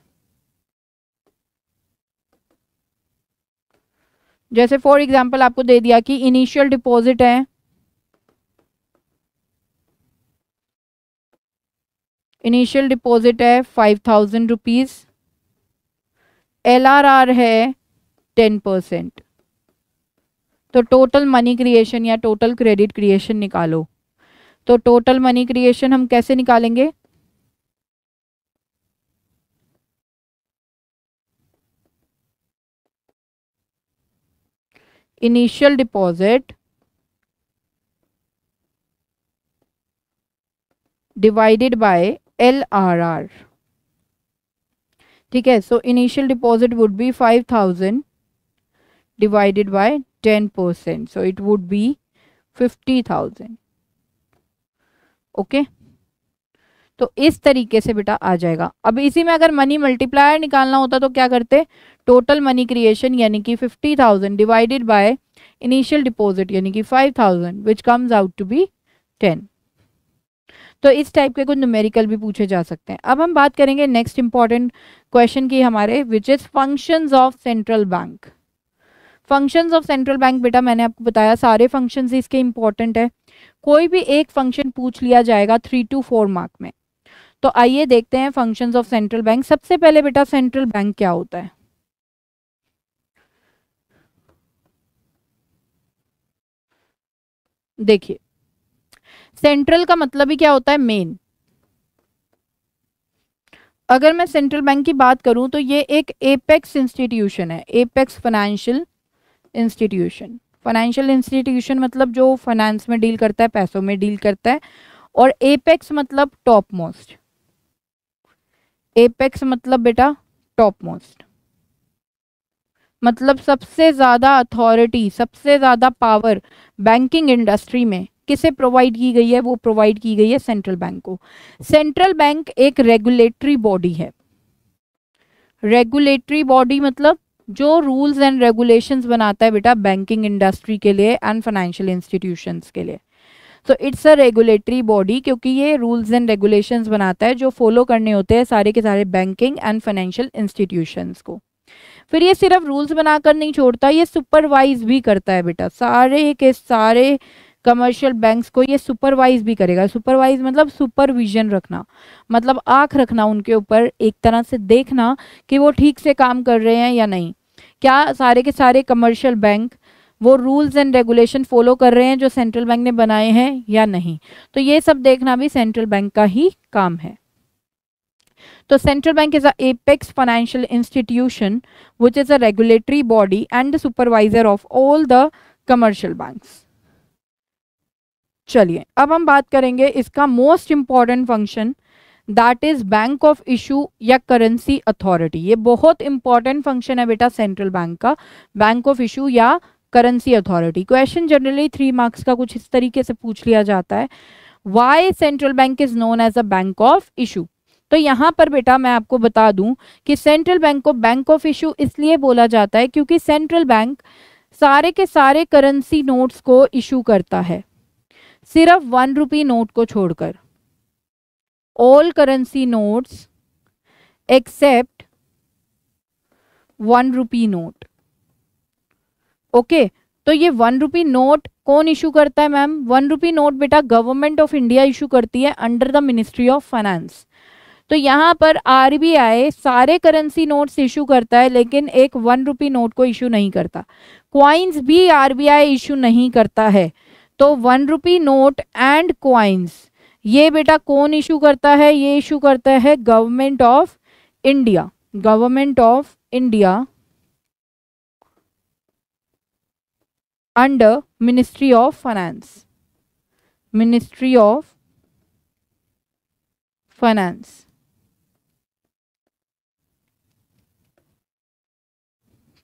जैसे फॉर एग्जांपल आपको दे दिया कि इनिशियल डिपॉजिट है इनिशियल डिपॉजिट है five thousand rupees L R R है टेन परसेंट तो टोटल मनी क्रिएशन या टोटल क्रेडिट क्रिएशन निकालो तो टोटल मनी क्रिएशन हम कैसे निकालेंगे initial deposit divided by LRR. ठीक है so initial deposit would be five thousand divided by ten percent so it would be fifty thousand okay तो इस तरीके से बेटा आ जाएगा अब इसी में अगर मनी मल्टीप्लायर निकालना होता तो क्या करते टोटल मनी क्रिएशन यानी कि fifty thousand divided by initial deposit यानी कि five thousand which comes out to be ten तो इस टाइप के कुछ न्यूमेरिकल भी पूछे जा सकते हैं अब हम बात करेंगे नेक्स्ट इंपॉर्टेंट क्वेश्चन की हमारे which is function of central bank function of central bank बेटा मैंने आपको बताया सारे फंक्शन इसके इंपॉर्टेंट है कोई भी एक फंक्शन पूछ लिया जाएगा थ्री टू फोर मार्क में तो आइए देखते हैं फंक्शंस ऑफ सेंट्रल बैंक सबसे पहले बेटा सेंट्रल बैंक क्या होता है देखिए सेंट्रल का मतलब ही क्या होता है मेन अगर मैं सेंट्रल बैंक की बात करूं तो ये एक एपेक्स इंस्टीट्यूशन है apex financial institution financial institution मतलब जो फाइनेंस में डील करता है पैसों में डील करता है और एपेक्स मतलब टॉप मोस्ट एपेक्स मतलब बेटा टॉप मोस्ट मतलब सबसे ज़्यादा अथॉरिटी सबसे ज़्यादा पावर बैंकिंग इंडस्ट्री में किसे प्रोवाइड की गई है वो प्रोवाइड की गई है सेंट्रल बैंक को सेंट्रल बैंक एक रेगुलेटरी बॉडी है रेगुलेटरी बॉडी मतलब जो रूल्स एंड रेगुलेशंस बनाता है बेटा बैंकिंग इंडस्ट्री के लिए एंड फाइनेंशियल इंस्टीट्यूशंस के लिए so it's a regulatory body क्योंकि ये रूल्स एंड रेगुलेशंस बनाता है जो फॉलो करने होते हैं सारे के सारे बैंकिंग एंड फाइनेंशियल इंस्टीट्यूशंस को फिर ये सिर्फ रूल्स बनाकर नहीं छोड़ता ये सुपरवाइज भी करता है बेटा सारे के सारे कमर्शियल बैंक्स को ये सुपरवाइज भी करेगा सुपरवाइज मतलब सुपरविजन रखना मतलब आंख रखना उनके ऊपर एक तरह से देखना कि वो ठीक से काम कर रहे हैं या नहीं क्या सारे के सारे कमर्शियल बैंक वो रूल्स एंड रेगुलेशन फॉलो कर रहे हैं जो सेंट्रल बैंक ने बनाए हैं या नहीं तो ये सब देखना भी सेंट्रल बैंक का ही काम है तो central bank is a apex financial institution which is a regulatory body and the supervisor of all the चलिए अब हम बात करेंगे इसका most important function that is bank of issue या करेंसी अथॉरिटी ये बहुत इंपॉर्टेंट फंक्शन है बेटा सेंट्रल बैंक का बैंक ऑफ इशू या currency authority question generally three marks का कुछ इस तरीके से पूछ लिया जाता है why central bank is known as a bank of issue तो यहाँ पर बेटा मैं आपको बता दूं कि सेंट्रल बैंक को बैंक ऑफ इशू इसलिए बोला जाता है क्योंकि सेंट्रल बैंक सारे के सारे करेंसी नोट्स को इशू करता है सिर्फ वन रुपी नोट को छोड़कर all currency notes except one rupee note okay तो ये वन रुपी नोट कौन इशू करता है मैम वन रुपी नोट बेटा गवर्नमेंट ऑफ इंडिया इशू करती है under the ministry of finance तो यहाँ पर आरबीआई सारे करेंसी नोट्स इशू करता है लेकिन एक वन रुपी नोट को इशू नहीं करता क्वाइंस भी आरबीआई इशू नहीं करता है तो one rupee note and coins ये बेटा कौन इशू करता है ये इशू करता है government of India government of India under Ministry of Finance. Ministry of Finance.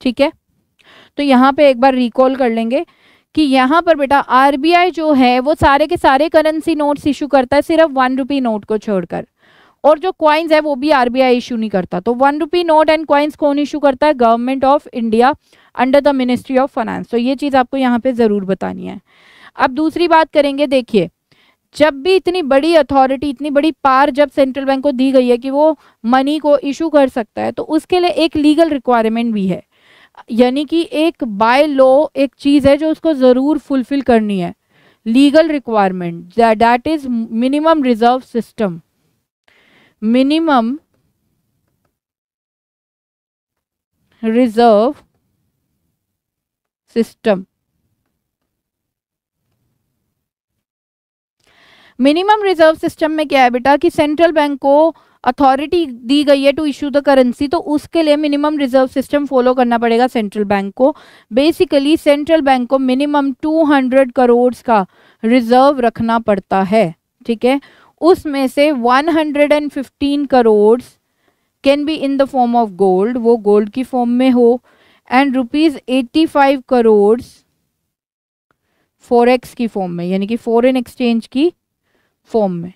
ठीक है तो यहां पे एक बार रिकॉल कर लेंगे कि यहां पर बेटा आरबीआई जो है वो सारे के सारे करेंसी नोट्स इशू करता है सिर्फ वन रुपी नोट को छोड़कर और जो क्वाइंस है वो भी आरबीआई इशू नहीं करता तो one rupee note and coins कौन इशू करता है government of India under the ministry of finance तो ये चीज़ आपको यहाँ पे ज़रूर बतानी है अब दूसरी बात करेंगे देखिए जब भी इतनी बड़ी अथॉरिटी इतनी बड़ी पार जब सेंट्रल बैंक को दी गई है कि वो मनी को इशू कर सकता है तो उसके लिए एक लीगल रिक्वायरमेंट भी है यानी कि एक बाय लॉ एक चीज़ है जो उसको ज़रूर फुलफिल करनी है legal requirement that is minimum reserve system minimum reserve system. Minimum reserve system में क्या है बेटा कि सेंट्रल बैंक को अथॉरिटी दी गई है टू इशू द करेंसी तो उसके लिए मिनिमम रिजर्व सिस्टम फॉलो करना पड़ेगा सेंट्रल बैंक को बेसिकली सेंट्रल बैंक को मिनिमम 200 करोड़ का रिजर्व रखना पड़ता है ठीक है उसमें से 115 crore can be in the form of gold वो गोल्ड की फॉर्म में हो and rupees eighty five forex की फॉर्म में यानी कि फॉरेन एक्सचेंज की फॉर्म में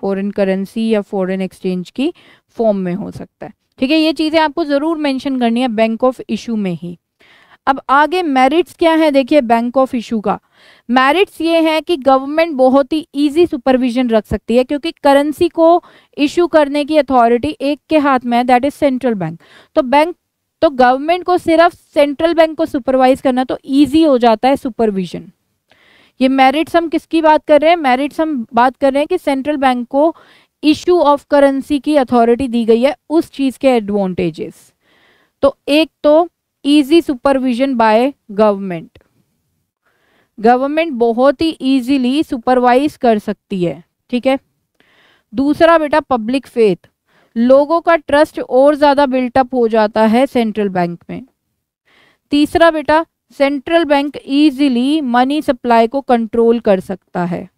फॉरेन करेंसी या फॉरेन एक्सचेंज की फॉर्म में हो सकता है ठीक है ये चीज़ें आपको ज़रूर मेंशन करनी है बैंक ऑफ इशू में ही अब आगे मेरिट्स क्या है देखिए बैंक ऑफ इशू का मेरिट्स ये हैं कि गवर्नमेंट बहुत ही इजी सुपरविजन रख सकती है क्योंकि करेंसी को इशू करने की अथॉरिटी एक के हाथ में है दैट इज सेंट्रल बैंक तो बैंक तो गवर्नमेंट को सिर्फ सेंट्रल बैंक को सुपरवाइज करना तो ईजी हो जाता है सुपरविजन ये मेरिट्स हम किसकी बात कर रहे हैं मेरिट्स हम बात कर रहे हैं कि सेंट्रल बैंक को इशू ऑफ करेंसी की अथॉरिटी दी गई है उस चीज़ के एडवांटेजेस तो एक तो easy supervision by government government बहुत ही इजीली सुपरवाइज कर सकती है ठीक है दूसरा बेटा पब्लिक फेथ लोगों का ट्रस्ट और ज़्यादा बिल्टअप हो जाता है सेंट्रल बैंक में तीसरा बेटा central bank easily money supply को कंट्रोल कर सकता है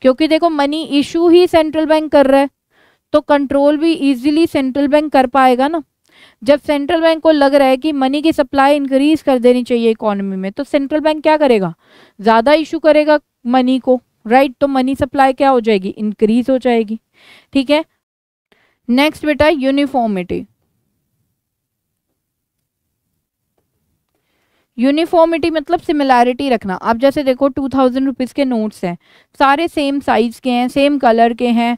क्योंकि देखो मनी इशू ही सेंट्रल बैंक कर रहा है तो कंट्रोल भी इजीली सेंट्रल बैंक कर पाएगा ना जब सेंट्रल बैंक को लग रहा है कि मनी की सप्लाई इंक्रीज कर देनी चाहिए इकोनॉमी में तो सेंट्रल बैंक क्या करेगा ज़्यादा इशू करेगा मनी को राइट right? तो मनी सप्लाई क्या हो जाएगी इंक्रीज हो जाएगी ठीक है नेक्स्ट बेटा यूनिफॉर्मिटी यूनिफॉर्मिटी मतलब सिमिलैरिटी रखना आप जैसे देखो टू थाउजेंड रुपीज़ के नोट्स हैं सारे सेम साइज़ के हैं सेम कलर के हैं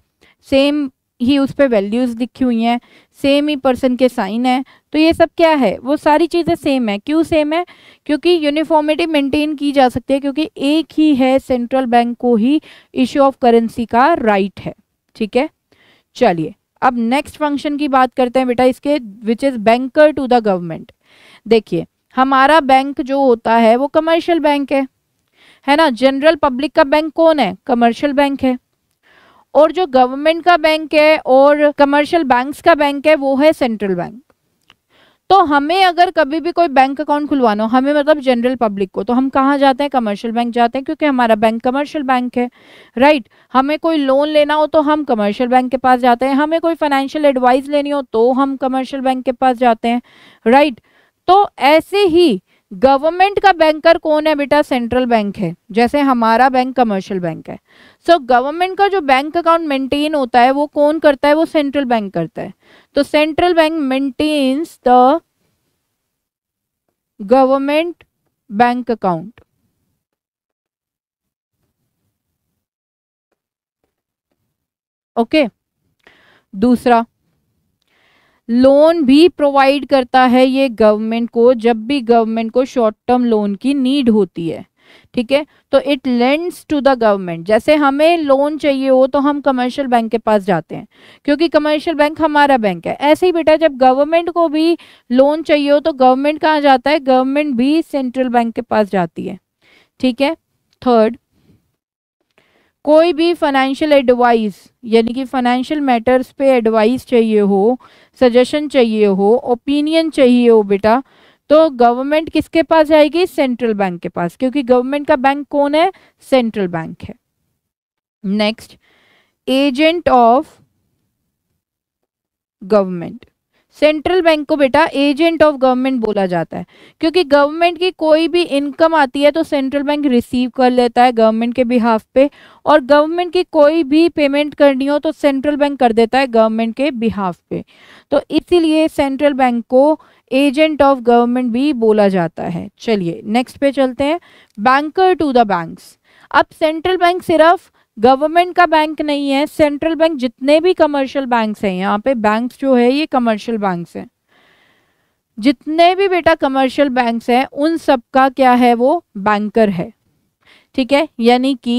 सेम ही उस पर वैल्यूज़ लिखी हुई हैं सेम ही पर्सन के साइन है तो ये सब क्या है वो सारी चीज़ें सेम है क्यों सेम है क्योंकि यूनिफॉर्मिटी मेंटेन की जा सकती है क्योंकि एक ही है सेंट्रल बैंक को ही इशू ऑफ करेंसी का राइट right है ठीक है चलिए अब नेक्स्ट फंक्शन की बात करते हैं बेटा इसके which is banker to the government देखिए हमारा बैंक जो होता है वो कमर्शियल बैंक है है ना जनरल पब्लिक का बैंक कौन है कमर्शियल बैंक है और जो गवर्नमेंट का बैंक है और कमर्शियल बैंक्स का बैंक है वो है सेंट्रल बैंक तो हमें अगर कभी भी कोई बैंक अकाउंट खुलवाना हो हमें मतलब जनरल पब्लिक को तो हम कहाँ जाते हैं कमर्शियल बैंक जाते हैं क्योंकि हमारा बैंक कमर्शियल बैंक है राइट हमें कोई लोन लेना हो तो हम कमर्शियल बैंक के पास जाते हैं हमें कोई फाइनेंशियल एडवाइस लेनी हो तो हम कमर्शियल बैंक के पास जाते हैं राइट तो ऐसे ही गवर्नमेंट का बैंकर कौन है बेटा सेंट्रल बैंक है जैसे हमारा बैंक कमर्शियल बैंक है सो so, गवर्नमेंट का जो बैंक अकाउंट मेंटेन होता है वो कौन करता है वो सेंट्रल बैंक करता है तो central bank maintains the government bank account okay दूसरा लोन भी प्रोवाइड करता है ये गवर्नमेंट को जब भी गवर्नमेंट को शॉर्ट टर्म लोन की नीड होती है ठीक है तो it lends to the government जैसे हमें लोन चाहिए हो तो हम कमर्शियल बैंक के पास जाते हैं क्योंकि कमर्शियल बैंक हमारा बैंक है ऐसे ही बेटा जब गवर्नमेंट को भी लोन चाहिए हो तो गवर्नमेंट कहाँ जाता है गवर्नमेंट भी सेंट्रल बैंक के पास जाती है ठीक है थर्ड कोई भी फाइनेंशियल एडवाइस यानी कि फाइनेंशियल मैटर्स पे एडवाइस चाहिए हो सजेशन चाहिए हो ओपिनियन चाहिए हो बेटा तो गवर्नमेंट किसके पास जाएगी सेंट्रल बैंक के पास क्योंकि गवर्नमेंट का बैंक कौन है सेंट्रल बैंक है next agent of government central bank को बेटा एजेंट ऑफ गवर्नमेंट बोला जाता है क्योंकि गवर्नमेंट की कोई भी इनकम आती है तो सेंट्रल बैंक रिसीव कर लेता है गवर्नमेंट के बिहाफ पे और गवर्नमेंट की कोई भी पेमेंट करनी हो तो सेंट्रल बैंक कर देता है गवर्नमेंट के बिहाफ पे तो इसीलिए सेंट्रल बैंक को एजेंट ऑफ गवर्नमेंट भी बोला जाता है चलिए नेक्स्ट पे चलते हैं बैंकर टू द बैंक्स अब सेंट्रल बैंक सिर्फ गवर्नमेंट का बैंक नहीं है सेंट्रल बैंक जितने भी कमर्शियल बैंक्स हैं यहाँ पे बैंक्स जो है ये कमर्शियल बैंक्स हैं जितने भी बेटा कमर्शियल बैंक्स हैं उन सब का क्या है वो बैंकर है ठीक है यानी कि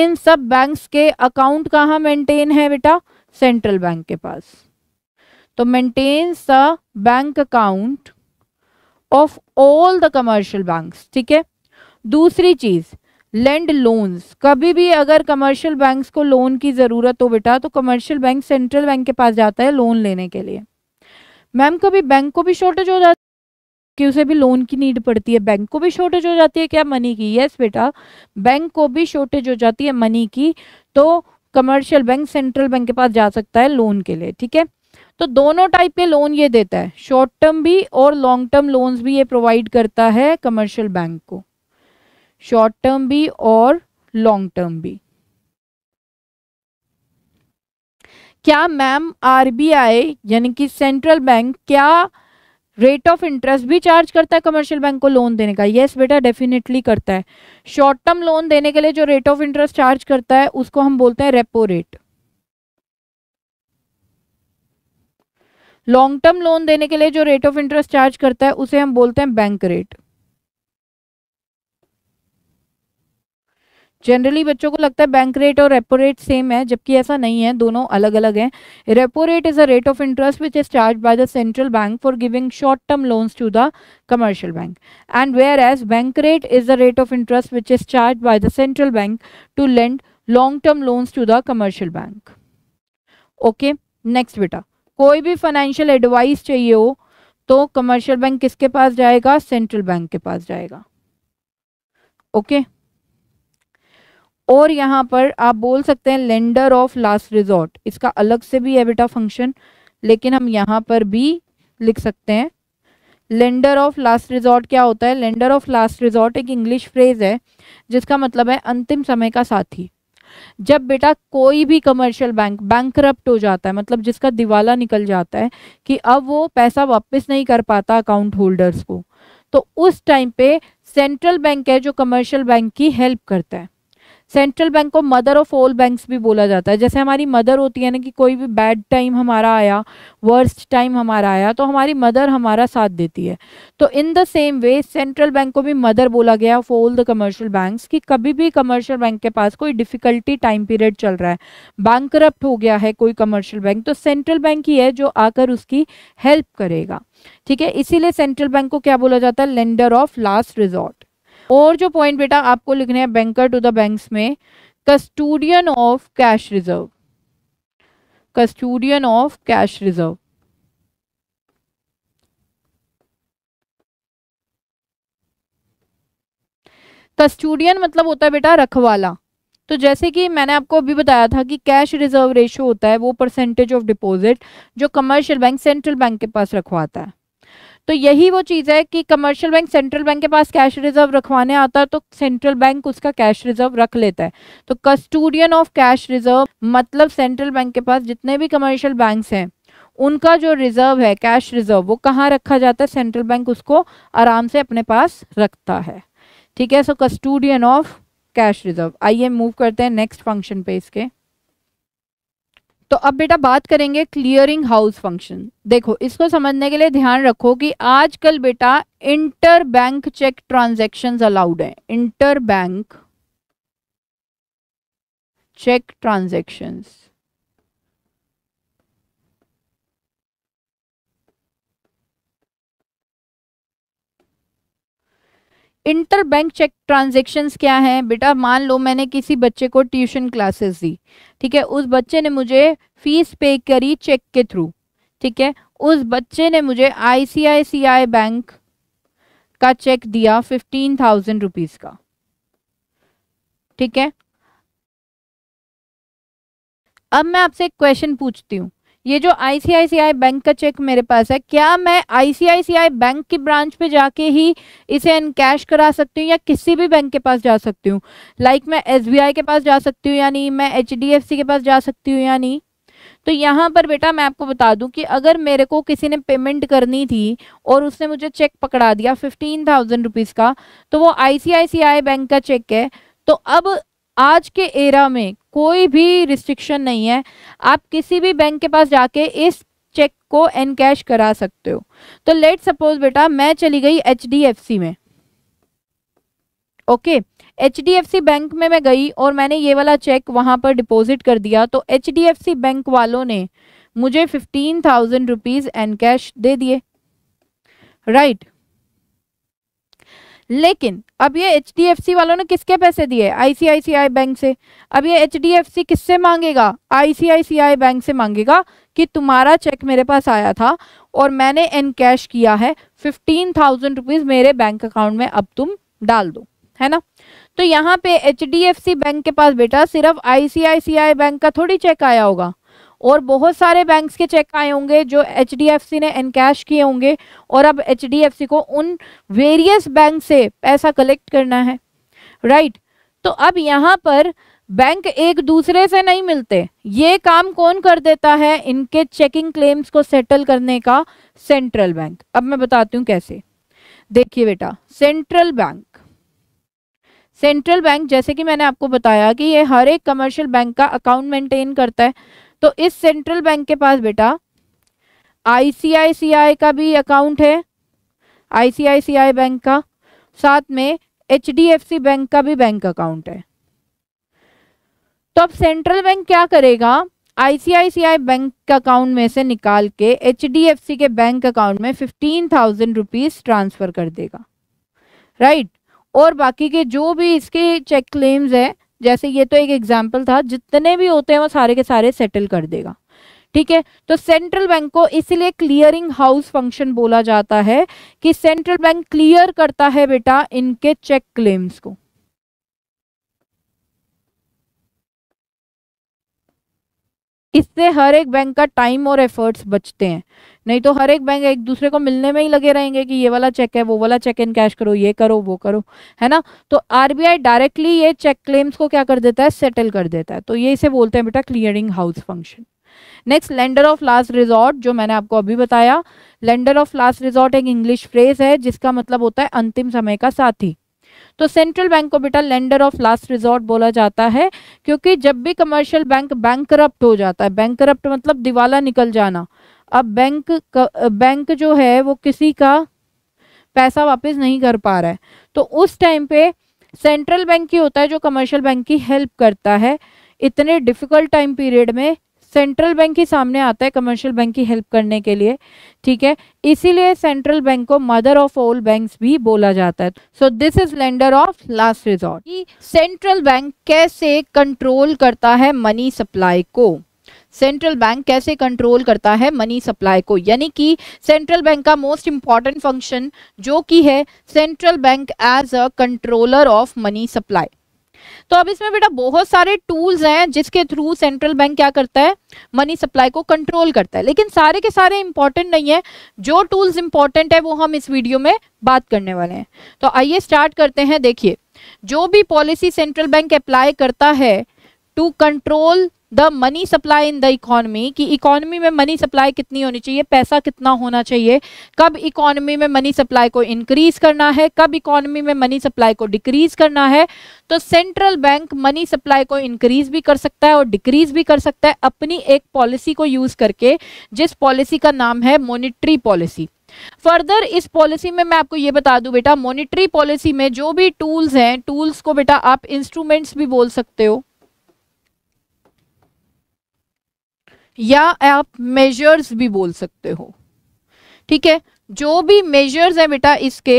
इन सब बैंक्स के अकाउंट कहाँ मेंटेन है बेटा सेंट्रल बैंक के पास तो maintains the bank account of all the commercial banks ठीक है दूसरी चीज़ लैंड लोन्स कभी भी अगर कमर्शियल बैंक्स को लोन की ज़रूरत हो बेटा तो कमर्शियल बैंक सेंट्रल बैंक के पास जाता है लोन लेने के लिए मैम कभी बैंक को भी शॉर्टेज हो जाती है कि उसे भी लोन की नीड पड़ती है बैंक को भी शॉर्टेज हो जाती है क्या मनी की यस बेटा बैंक को भी शॉर्टेज हो जाती है मनी की तो कमर्शियल बैंक सेंट्रल बैंक के पास जा सकता है लोन के लिए ठीक है तो दोनों टाइप के लोन ये देता है शॉर्ट टर्म भी और लॉन्ग टर्म लोन्स भी ये प्रोवाइड करता है कमर्शियल बैंक को शॉर्ट टर्म भी और लॉन्ग टर्म भी क्या मैम आरबीआई यानी कि सेंट्रल बैंक क्या रेट ऑफ इंटरेस्ट भी चार्ज करता है कमर्शियल बैंक को लोन देने का यस बेटा डेफिनेटली करता है शॉर्ट टर्म लोन देने के लिए जो रेट ऑफ इंटरेस्ट चार्ज करता है उसको हम बोलते हैं repo rate long term loan देने के लिए जो रेट ऑफ इंटरेस्ट चार्ज करता है उसे हम बोलते हैं बैंक रेट जनरली बच्चों को लगता है बैंक रेट और रेपो रेट सेम है जबकि ऐसा नहीं है दोनों अलग अलग हैं repo rate is a rate of interest which is charge by the central bank for giving short term loans to the commercial bank and whereas bank rate is the rate of interest which is charge by the central bank to lend long term loans to the commercial bank okay next बेटा कोई भी financial advice चाहिए हो तो commercial bank किसके पास जाएगा central bank के पास जाएगा ओके okay? और यहाँ पर आप बोल सकते हैं लेंडर ऑफ लास्ट रिजॉर्ट इसका अलग से भी है बेटा फंक्शन लेकिन हम यहाँ पर भी लिख सकते हैं लेंडर ऑफ लास्ट रिजॉर्ट क्या होता है लेंडर ऑफ लास्ट रिजॉर्ट एक इंग्लिश फ्रेज है जिसका मतलब है अंतिम समय का साथी जब बेटा कोई भी कमर्शियल बैंक बैंक हो जाता है मतलब जिसका दिवाला निकल जाता है कि अब वो पैसा वापस नहीं कर पाता अकाउंट होल्डर्स को तो उस टाइम पे सेंट्रल बैंक है जो कमर्शियल बैंक की हेल्प करता है सेंट्रल बैंक को मदर ऑफ ऑल बैंक्स भी बोला जाता है जैसे हमारी मदर होती है ना कि कोई भी बैड टाइम हमारा आया वर्स्ट टाइम हमारा आया तो हमारी मदर हमारा साथ देती है तो in the same way central bank को भी मदर बोला गया of all the commercial banks कि कभी भी कमर्शियल बैंक के पास कोई डिफिकल्टी टाइम पीरियड चल रहा है बैंक हो गया है कोई कमर्शियल बैंक तो सेंट्रल बैंक ही है जो आकर उसकी हेल्प करेगा ठीक है इसीलिए सेंट्रल बैंक को क्या बोला जाता है लेंडर ऑफ लास्ट रिजॉर्ट और जो पॉइंट बेटा आपको लिखने हैं बैंकर टू द बैंक्स में custodian of cash reserve custodian of cash reserve custodian मतलब होता है बेटा रखवाला तो जैसे कि मैंने आपको अभी बताया था कि कैश रिजर्व रेशियो होता है वो परसेंटेज ऑफ डिपॉजिट जो कमर्शियल बैंक सेंट्रल बैंक के पास रखवाता है तो यही वो चीज़ है कि कमर्शियल बैंक सेंट्रल बैंक के पास कैश रिजर्व रखवाने आता है तो सेंट्रल बैंक उसका कैश रिजर्व रख लेता है तो कस्टोडियन ऑफ कैश रिजर्व मतलब सेंट्रल बैंक के पास जितने भी कमर्शियल बैंक्स हैं उनका जो रिजर्व है कैश रिजर्व वो कहाँ रखा जाता है सेंट्रल बैंक उसको आराम से अपने पास रखता है ठीक है so custodian of cash reserve आइए मूव करते हैं नेक्स्ट फंक्शन पे इसके तो अब बेटा बात करेंगे क्लियरिंग हाउस फंक्शन देखो इसको समझने के लिए ध्यान रखो कि आजकल बेटा inter bank cheque transaction allowed है inter bank cheque transactions inter bank cheque transactions क्या हैं बेटा मान लो मैंने किसी बच्चे को ट्यूशन क्लासेस दी ठीक है उस बच्चे ने मुझे फीस पे करी चेक के थ्रू ठीक है उस बच्चे ने मुझे आईसीआईसीआई बैंक का चेक दिया फिफ्टीन थाउजेंड रुपीज का ठीक है अब मैं आपसे एक क्वेश्चन पूछती हूँ ये जो आईसीआईसीआई बैंक का चेक मेरे पास है क्या मैं आईसीआईसीआई बैंक की ब्रांच पे जाके ही इसे इनकैश करा सकती हूँ या किसी भी बैंक के पास जा सकती हूँ लाइक like मैं एसबीआई के पास जा सकती हूँ या नहीं मैं एचडीएफसी के पास जा सकती हूँ या नहीं तो यहाँ पर बेटा मैं आपको बता दूँ कि अगर मेरे को किसी ने पेमेंट करनी थी और उसने मुझे चेक पकड़ा दिया फिफ्टीन थाउजेंड रुपीज़ का तो वो आई बैंक का चेक है तो अब आज के एरा में कोई भी रिस्ट्रिक्शन नहीं है आप किसी भी बैंक के पास जाके इस चेक को एनकैश करा सकते हो तो लेट सपोज बेटा मैं चली गई एच में ओके एच बैंक में मैं गई और मैंने ये वाला चेक वहां पर डिपॉजिट कर दिया तो एच बैंक वालों ने मुझे फिफ्टीन थाउजेंड रुपीज़ एनकैश दे दिए राइट right. लेकिन अब ये एच वालों ने किसके पैसे दिए आईसीआईसीआई बैंक से अब ये एच किससे मांगेगा आईसीआईसीआई बैंक से मांगेगा कि तुम्हारा चेक मेरे पास आया था और मैंने इन कैश किया है फिफ्टीन थाउजेंड रुपीज़ मेरे बैंक अकाउंट में अब तुम डाल दो है ना तो यहाँ पे एच बैंक के पास बेटा सिर्फ आईसीआईसीआई बैंक का थोड़ी चेक आया होगा और बहुत सारे बैंक्स के चेक आए होंगे जो एच ने इनकैश किए होंगे और अब एच को उन वेरियस बैंक से पैसा कलेक्ट करना है राइट right? तो अब यहाँ पर बैंक एक दूसरे से नहीं मिलते ये काम कौन कर देता है इनके चेकिंग क्लेम्स को सेटल करने का सेंट्रल बैंक अब मैं बताती हूँ कैसे देखिए बेटा सेंट्रल बैंक सेंट्रल बैंक जैसे कि मैंने आपको बताया कि ये हर एक कमर्शियल बैंक का अकाउंट मेंटेन करता है तो इस सेंट्रल बैंक के पास बेटा आईसीआईसीआई का भी अकाउंट है आईसीआईसीआई बैंक का साथ में एचडीएफसी बैंक का भी बैंक अकाउंट है तो अब सेंट्रल बैंक क्या करेगा आईसीआईसीआई बैंक के अकाउंट में से निकाल के एचडीएफसी के बैंक अकाउंट में फिफ्टीन थाउजेंड रुपीज ट्रांसफर कर देगा राइट right? और बाकी के जो भी इसके चेक क्लेम्स है जैसे ये तो एक एग्जाम्पल था जितने भी होते हैं वो सारे के सारे सेटल कर देगा ठीक है तो सेंट्रल बैंक को इसलिए क्लियरिंग हाउस फंक्शन बोला जाता है कि सेंट्रल बैंक क्लियर करता है बेटा इनके चेक क्लेम्स को इससे हर एक बैंक का टाइम और एफर्ट्स बचते हैं नहीं तो हर एक बैंक एक दूसरे को मिलने में ही लगे रहेंगे कि ये वाला चेक है वो वाला चेक इन कैश करो ये करो वो करो है ना तो आरबीआई डायरेक्टली ये चेक क्लेम्स को क्या कर देता है सेटल कर देता है तो ये इसे बोलते हैं बेटा clearing house function next lender of last resort जो मैंने आपको अभी बताया लेंडर ऑफ लास्ट रिजॉर्ट एक इंग्लिश फ्रेज है जिसका मतलब होता है अंतिम समय का साथी तो सेंट्रल बैंक को बेटा लेंडर ऑफ लास्ट रिजॉर्ट बोला जाता है क्योंकि जब भी कमर्शियल बैंक बैंक हो जाता है बैंक मतलब दिवाला निकल जाना अब बैंक बैंक जो है वो किसी का पैसा वापस नहीं कर पा रहा है तो उस टाइम पे सेंट्रल बैंक ही होता है जो कमर्शियल बैंक की हेल्प करता है इतने डिफ़िकल्ट टाइम पीरियड में सेंट्रल बैंक ही सामने आता है कमर्शियल बैंक की हेल्प करने के लिए ठीक है इसीलिए सेंट्रल बैंक को मदर ऑफ ऑल बैंक्स भी बोला जाता है so this is lender of last resort कि सेंट्रल बैंक कैसे कंट्रोल करता है मनी सप्लाई को सेंट्रल बैंक कैसे कंट्रोल करता है मनी सप्लाई को यानी कि सेंट्रल बैंक का मोस्ट इंपॉर्टेंट फंक्शन जो कि है central bank as a controller of money supply तो अब इसमें बेटा बहुत सारे टूल्स हैं जिसके थ्रू सेंट्रल बैंक क्या करता है मनी सप्लाई को कंट्रोल करता है लेकिन सारे के सारे इंपॉर्टेंट नहीं है जो टूल्स इंपॉर्टेंट है वो हम इस वीडियो में बात करने वाले हैं तो आइए स्टार्ट करते हैं देखिए जो भी पॉलिसी सेंट्रल बैंक अप्लाई करता है to control the money supply in the economy कि इकोनॉमी में मनी सप्लाई कितनी होनी चाहिए पैसा कितना होना चाहिए कब इकोनॉमी में मनी सप्लाई को इंक्रीज करना है कब इकोनॉमी में मनी सप्लाई को डिक्रीज करना है तो सेंट्रल बैंक मनी सप्लाई को इंक्रीज भी कर सकता है और डिक्रीज भी कर सकता है अपनी एक पॉलिसी को यूज करके जिस पॉलिसी का नाम है मोनिट्री पॉलिसी फर्दर इस पॉलिसी में मैं आपको ये बता दूं बेटा मॉनिटरी पॉलिसी में जो भी टूल्स हैं टूल्स को बेटा आप इंस्ट्रूमेंट्स भी बोल सकते हो या आप मेजर्स भी बोल सकते हो ठीक है जो भी मेजर्स हैं बेटा इसके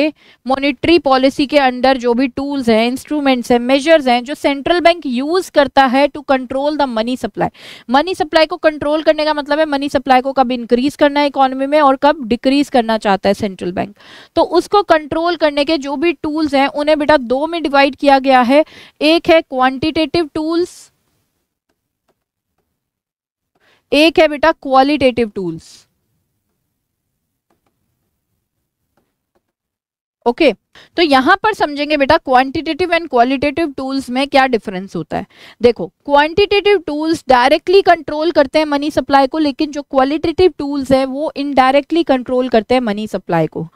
मॉनेटरी पॉलिसी के अंडर जो भी टूल्स हैं इंस्ट्रूमेंट्स हैं मेजर्स हैं जो सेंट्रल बैंक यूज करता है to control the money supply money supply को कंट्रोल करने का मतलब है मनी सप्लाई को कब इंक्रीज करना है इकोनॉमी में और कब डिक्रीज करना चाहता है सेंट्रल बैंक तो उसको कंट्रोल करने के जो भी टूल्स हैं उन्हें बेटा दो में डिवाइड किया गया है एक है क्वान्टिटेटिव टूल्स एक है बेटा क्वालिटेटिव टूल्स ओके okay. तो यहां पर समझेंगे बेटा क्वांटिटेटिव एंड क्वालिटेटिव टूल्स में क्या डिफरेंस होता है देखो क्वांटिटेटिव टूल्स डायरेक्टली कंट्रोल करते हैं मनी सप्लाई को लेकिन जो क्वालिटेटिव टूल्स है वो इनडायरेक्टली कंट्रोल करते हैं मनी सप्लाई को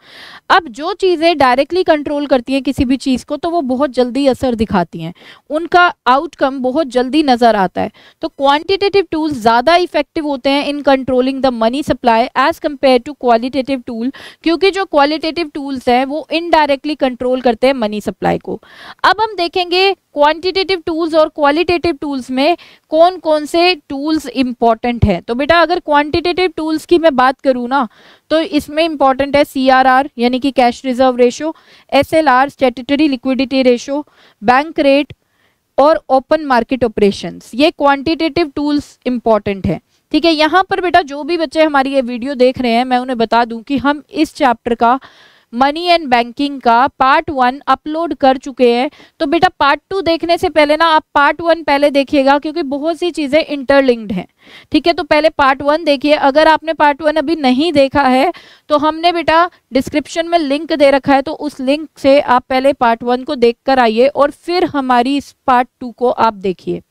अब जो चीज़ें डायरेक्टली कंट्रोल करती हैं किसी भी चीज़ को तो वो बहुत जल्दी असर दिखाती हैं उनका आउटकम बहुत जल्दी नज़र आता है तो क्वांटिटेटिव टूल्स ज़्यादा इफेक्टिव होते हैं in controlling the money supply as compare to qualitative tool क्योंकि जो क्वालिटेटिव टूल्स हैं वो इनडायरेक्टली बेसिकली कंट्रोल करते हैं मनी सप्लाई को अब हम देखेंगे क्वांटिटेटिव टूल्स और क्वालिटेटिव टूल्स में कौन कौन से टूल्स इंपॉर्टेंट हैं तो बेटा अगर क्वांटिटेटिव टूल्स की मैं बात करूँ ना तो इसमें इंपॉर्टेंट है सी यानी कि cash reserve ratio S L liquidity ratio bank rate और ओपन मार्केट ऑपरेशंस ये क्वांटिटेटिव टूल्स इंपॉर्टेंट हैं ठीक है यहाँ पर बेटा जो भी बच्चे हमारी ये वीडियो देख रहे हैं मैं उन्हें बता दूं कि हम इस चैप्टर का मनी एंड बैंकिंग का पार्ट वन अपलोड कर चुके हैं तो बेटा पार्ट टू देखने से पहले ना आप पार्ट वन पहले देखिएगा क्योंकि बहुत सी चीज़ें इंटरलिंक्ड हैं ठीक है तो पहले पार्ट वन देखिए अगर आपने पार्ट वन अभी नहीं देखा है तो हमने बेटा डिस्क्रिप्शन में लिंक दे रखा है तो उस लिंक से आप पहले पार्ट वन को देख कर आइए और फिर हमारी इस पार्ट टू को आप देखिए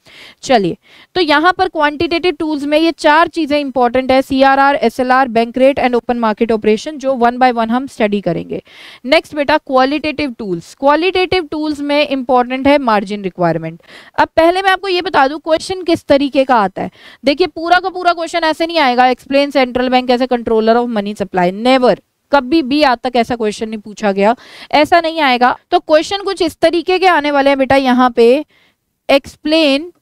चलिए तो यहाँ पर क्वांटिटेटिव टूल्स में ये चार चीजें इंपॉर्टेंट है C R R S L R bank rate and open market operation जो वन बाय वन हम स्टडी करेंगे नेक्स्ट बेटा क्वालिटेटिव टूल्स क्वालिटेटिव टूल्स में इंपॉर्टेंट है मार्जिन रिक्वायरमेंट अब पहले मैं आपको ये बता दूं क्वेश्चन किस तरीके का आता है देखिए पूरा का पूरा क्वेश्चन ऐसे नहीं आएगा explain central bank as a controller of money supply never कभी भी आज तक ऐसा क्वेश्चन नहीं पूछा गया ऐसा नहीं आएगा तो क्वेश्चन कुछ इस तरीके के आने वाले हैं बेटा यहाँ पे explain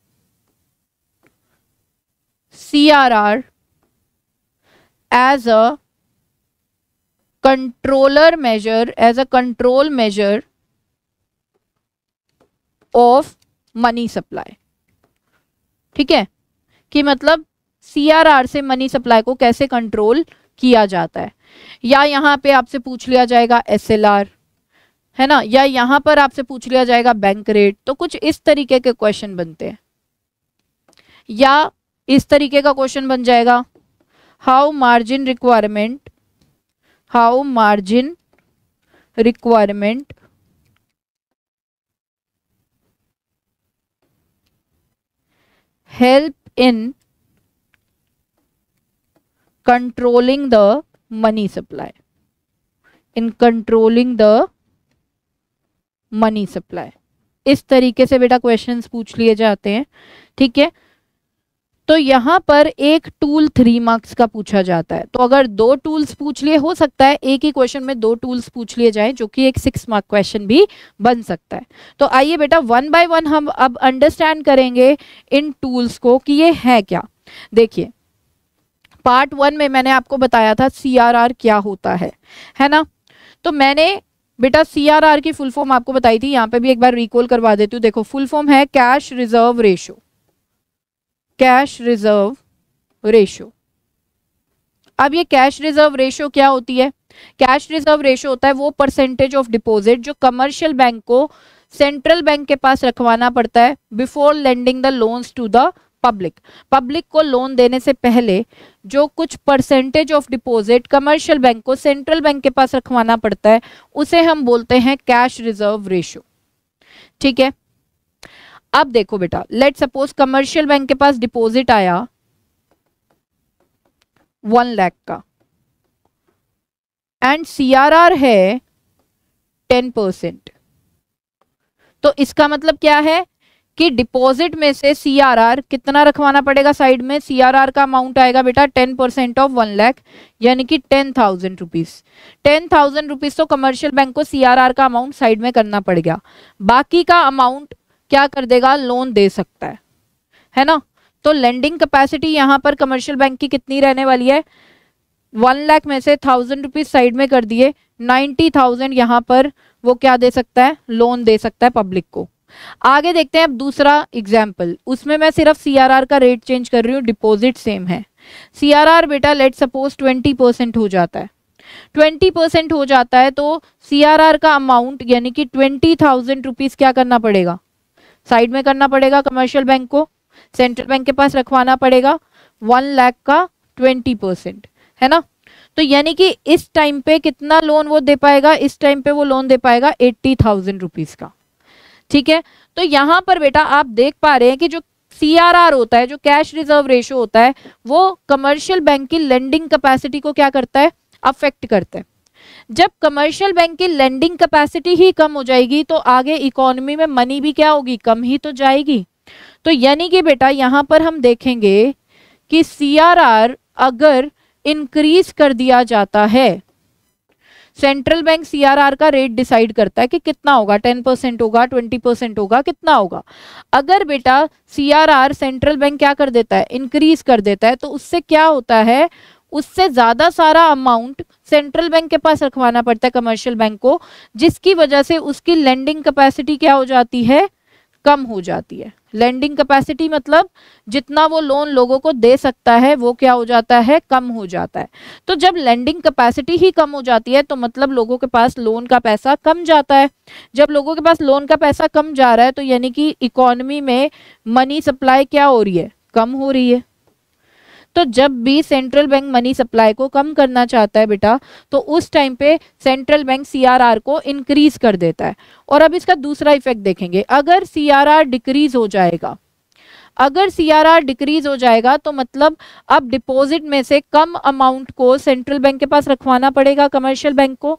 CRR as a controller measure, as a control measure of money supply. ठीक है कि मतलब CRR से मनी सप्लाई को कैसे कंट्रोल किया जाता है या यहां पे आपसे पूछ लिया जाएगा SLR है ना या यहां पर आपसे पूछ लिया जाएगा बैंक रेट तो कुछ इस तरीके के क्वेश्चन बनते हैं या इस तरीके का क्वेश्चन बन जाएगा how margin requirement how margin requirement help in controlling the money supply in controlling the money supply इस तरीके से बेटा क्वेश्चंस पूछ लिए जाते हैं ठीक है तो यहां पर एक टूल थ्री मार्क्स का पूछा जाता है तो अगर दो टूल्स पूछ लिए हो सकता है एक ही क्वेश्चन में दो टूल्स पूछ लिए जाए जो कि एक सिक्स मार्क क्वेश्चन भी बन सकता है तो आइए बेटा वन बाय वन हम अब अंडरस्टैंड करेंगे इन टूल्स को कि ये है क्या देखिए पार्ट वन में मैंने आपको बताया था सी क्या होता है है ना तो मैंने बेटा सीआरआर की फुल फॉर्म आपको बताई थी यहाँ पे भी एक बार रिकॉल करवा देती हूँ देखो फुल फॉर्म है cash reserve ratio cash reserve ratio अब ये कैश रिजर्व रेशो क्या होती है कैश रिजर्व रेशो होता है वो परसेंटेज ऑफ डिपॉजिट जो कमर्शियल बैंक को सेंट्रल बैंक के पास रखवाना पड़ता है before lending the loans to the public public को लोन देने से पहले जो कुछ percentage of deposit commercial bank को सेंट्रल बैंक के पास रखवाना पड़ता है उसे हम बोलते हैं कैश रिजर्व रेशियो ठीक है अब देखो बेटा लेट सपोज कमर्शियल बैंक के पास डिपॉजिट आया वन लैख का एंड सीआरआर है टेन परसेंट तो इसका मतलब क्या है कि डिपॉजिट में से सीआरआर कितना रखवाना पड़ेगा साइड में सीआरआर का अमाउंट आएगा बेटा ten percent of one lakh यानी कि ten thousand rupees ten thousand rupees तो कमर्शियल बैंक को सीआरआर का अमाउंट साइड में करना पड़ गया बाकी का अमाउंट क्या कर देगा लोन दे सकता है है ना तो लेंडिंग कैपेसिटी यहां पर कमर्शियल बैंक की कितनी रहने वाली है वन लैख में से थाउजेंड रुपीज साइड में कर दिए नाइन्टी थाउजेंड यहां पर वो क्या दे सकता है लोन दे सकता है पब्लिक को आगे देखते हैं अब दूसरा एग्जाम्पल उसमें मैं सिर्फ सीआरआर का रेट चेंज कर रही हूँ डिपोजिट सेम है सीआरआर बेटा लेट सपोज ट्वेंटी परसेंट हो जाता है ट्वेंटी परसेंट हो जाता है तो सीआरआर का अमाउंट यानी कि 20,000 थाउजेंड रुपीज क्या करना पड़ेगा साइड में करना पड़ेगा कमर्शियल बैंक को सेंट्रल बैंक के पास रखवाना पड़ेगा वन लाख का ट्वेंटी परसेंट है ना तो यानी कि इस टाइम पे कितना लोन वो दे पाएगा इस टाइम पे वो लोन दे पाएगा 80,000 थाउजेंड रुपीज का ठीक है तो यहाँ पर बेटा आप देख पा रहे हैं कि जो सी होता है जो कैश रिजर्व रेशो होता है वो कमर्शियल बैंक की लेंडिंग कैपेसिटी को क्या करता है अफेक्ट करता है जब कमर्शियल बैंक की लेंडिंग कैपेसिटी ही कम हो जाएगी तो आगे इकोनॉमी में मनी भी क्या होगी कम ही तो जाएगी तो यानी कि बेटा यहाँ पर हम देखेंगे कि सीआरआर अगर इंक्रीज कर दिया जाता है सेंट्रल बैंक सीआरआर का रेट डिसाइड करता है कि कितना होगा टेन परसेंट होगा ट्वेंटी परसेंट होगा कितना होगा अगर बेटा सीआरआर सेंट्रल बैंक क्या कर देता है इंक्रीज कर देता है तो उससे क्या होता है उससे ज़्यादा सारा अमाउंट सेंट्रल बैंक के पास रखवाना पड़ता है कमर्शियल बैंक को जिसकी वजह से उसकी लेंडिंग कैपेसिटी क्या हो जाती है कम हो जाती है लेंडिंग कैपेसिटी मतलब जितना वो लोन लोगों को दे सकता है वो क्या हो जाता है कम हो जाता है तो जब लेंडिंग कैपेसिटी ही कम हो जाती है तो मतलब लोगों के पास लोन का पैसा कम जाता है जब लोगों के पास लोन का पैसा कम जा रहा है तो यानी कि इकोनॉमी में मनी सप्लाई क्या हो रही है कम हो रही है तो जब भी सेंट्रल बैंक मनी सप्लाई को कम करना चाहता है बेटा तो उस टाइम पे सेंट्रल बैंक सीआरआर को इंक्रीज कर देता है और अब इसका दूसरा इफेक्ट देखेंगे अगर सीआरआर डिक्रीज हो जाएगा अगर सीआरआर डिक्रीज हो जाएगा तो मतलब अब डिपॉजिट में से कम अमाउंट को सेंट्रल बैंक के पास रखवाना पड़ेगा कमर्शियल बैंक को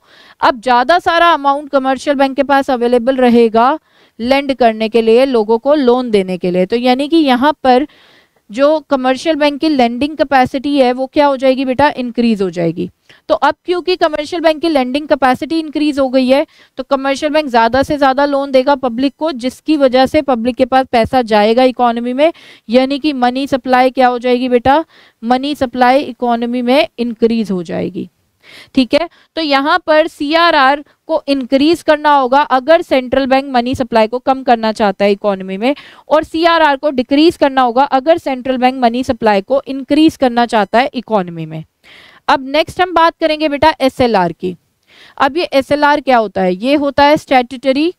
अब ज़्यादा सारा अमाउंट कमर्शियल बैंक के पास अवेलेबल रहेगा लेंड करने के लिए लोगों को लोन देने के लिए तो यानी कि यहाँ पर जो कमर्शियल बैंक की लेंडिंग कैपेसिटी है वो क्या हो जाएगी बेटा इंक्रीज हो जाएगी तो अब क्योंकि कमर्शियल बैंक की लेंडिंग कैपेसिटी इंक्रीज हो गई है तो कमर्शियल बैंक ज़्यादा से ज़्यादा लोन देगा पब्लिक को जिसकी वजह से पब्लिक के पास पैसा जाएगा इकोनॉमी में यानी कि मनी सप्लाई क्या हो जाएगी बेटा मनी सप्लाई इकोनॉमी में इंक्रीज हो जाएगी ठीक है तो यहाँ पर सीआरआर को इंक्रीज करना होगा अगर सेंट्रल बैंक मनी सप्लाई को कम करना चाहता है इकोनॉमी में और सीआरआर को डिक्रीज करना होगा अगर सेंट्रल बैंक मनी सप्लाई को इंक्रीज करना चाहता है इकोनॉमी में अब नेक्स्ट हम बात करेंगे बेटा एस की अब ये एस क्या होता है ये होता है statutory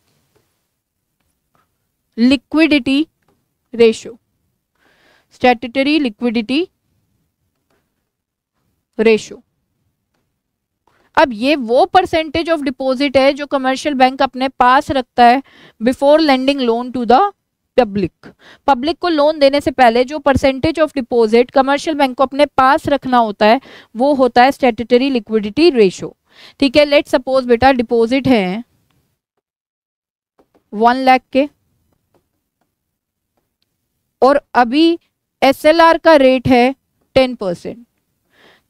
liquidity ratio statutory liquidity ratio अब ये वो परसेंटेज ऑफ डिपॉजिट है जो कमर्शियल बैंक अपने पास रखता है before lending loan to the public public को लोन देने से पहले जो percentage of deposit commercial bank को अपने पास रखना होता है वो होता है स्टेटरी लिक्विडिटी रेशो ठीक है लेट सपोज बेटा डिपॉजिट है वन लाख के और अभी एसएलआर का रेट है टेन परसेंट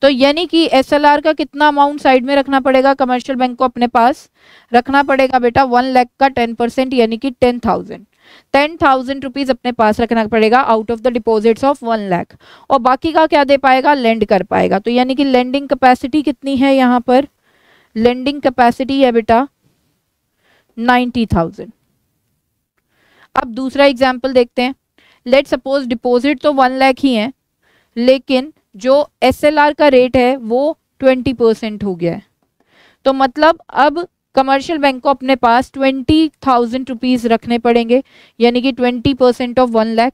तो यानी कि एस का कितना अमाउंट साइड में रखना पड़ेगा कमर्शियल बैंक को अपने पास रखना पड़ेगा बेटा वन लैख का टेन परसेंट यानी कि ten thousand ten thousand rupees अपने पास रखना पड़ेगा out of the deposits of one lakh और बाकी का क्या दे पाएगा लेंड कर पाएगा तो यानी कि लेंडिंग कैपेसिटी कितनी है यहाँ पर लेंडिंग कैपेसिटी है बेटा नाइन्टी थाउजेंड अब दूसरा एग्जाम्पल देखते हैं लेट सपोज डिपोजिट तो वन लैख ही है लेकिन जो एस का रेट है वो ट्वेंटी परसेंट हो गया है तो मतलब अब कमर्शियल बैंक को अपने पास ट्वेंटी थाउजेंड रुपीज़ रखने पड़ेंगे यानी कि twenty percent of one lakh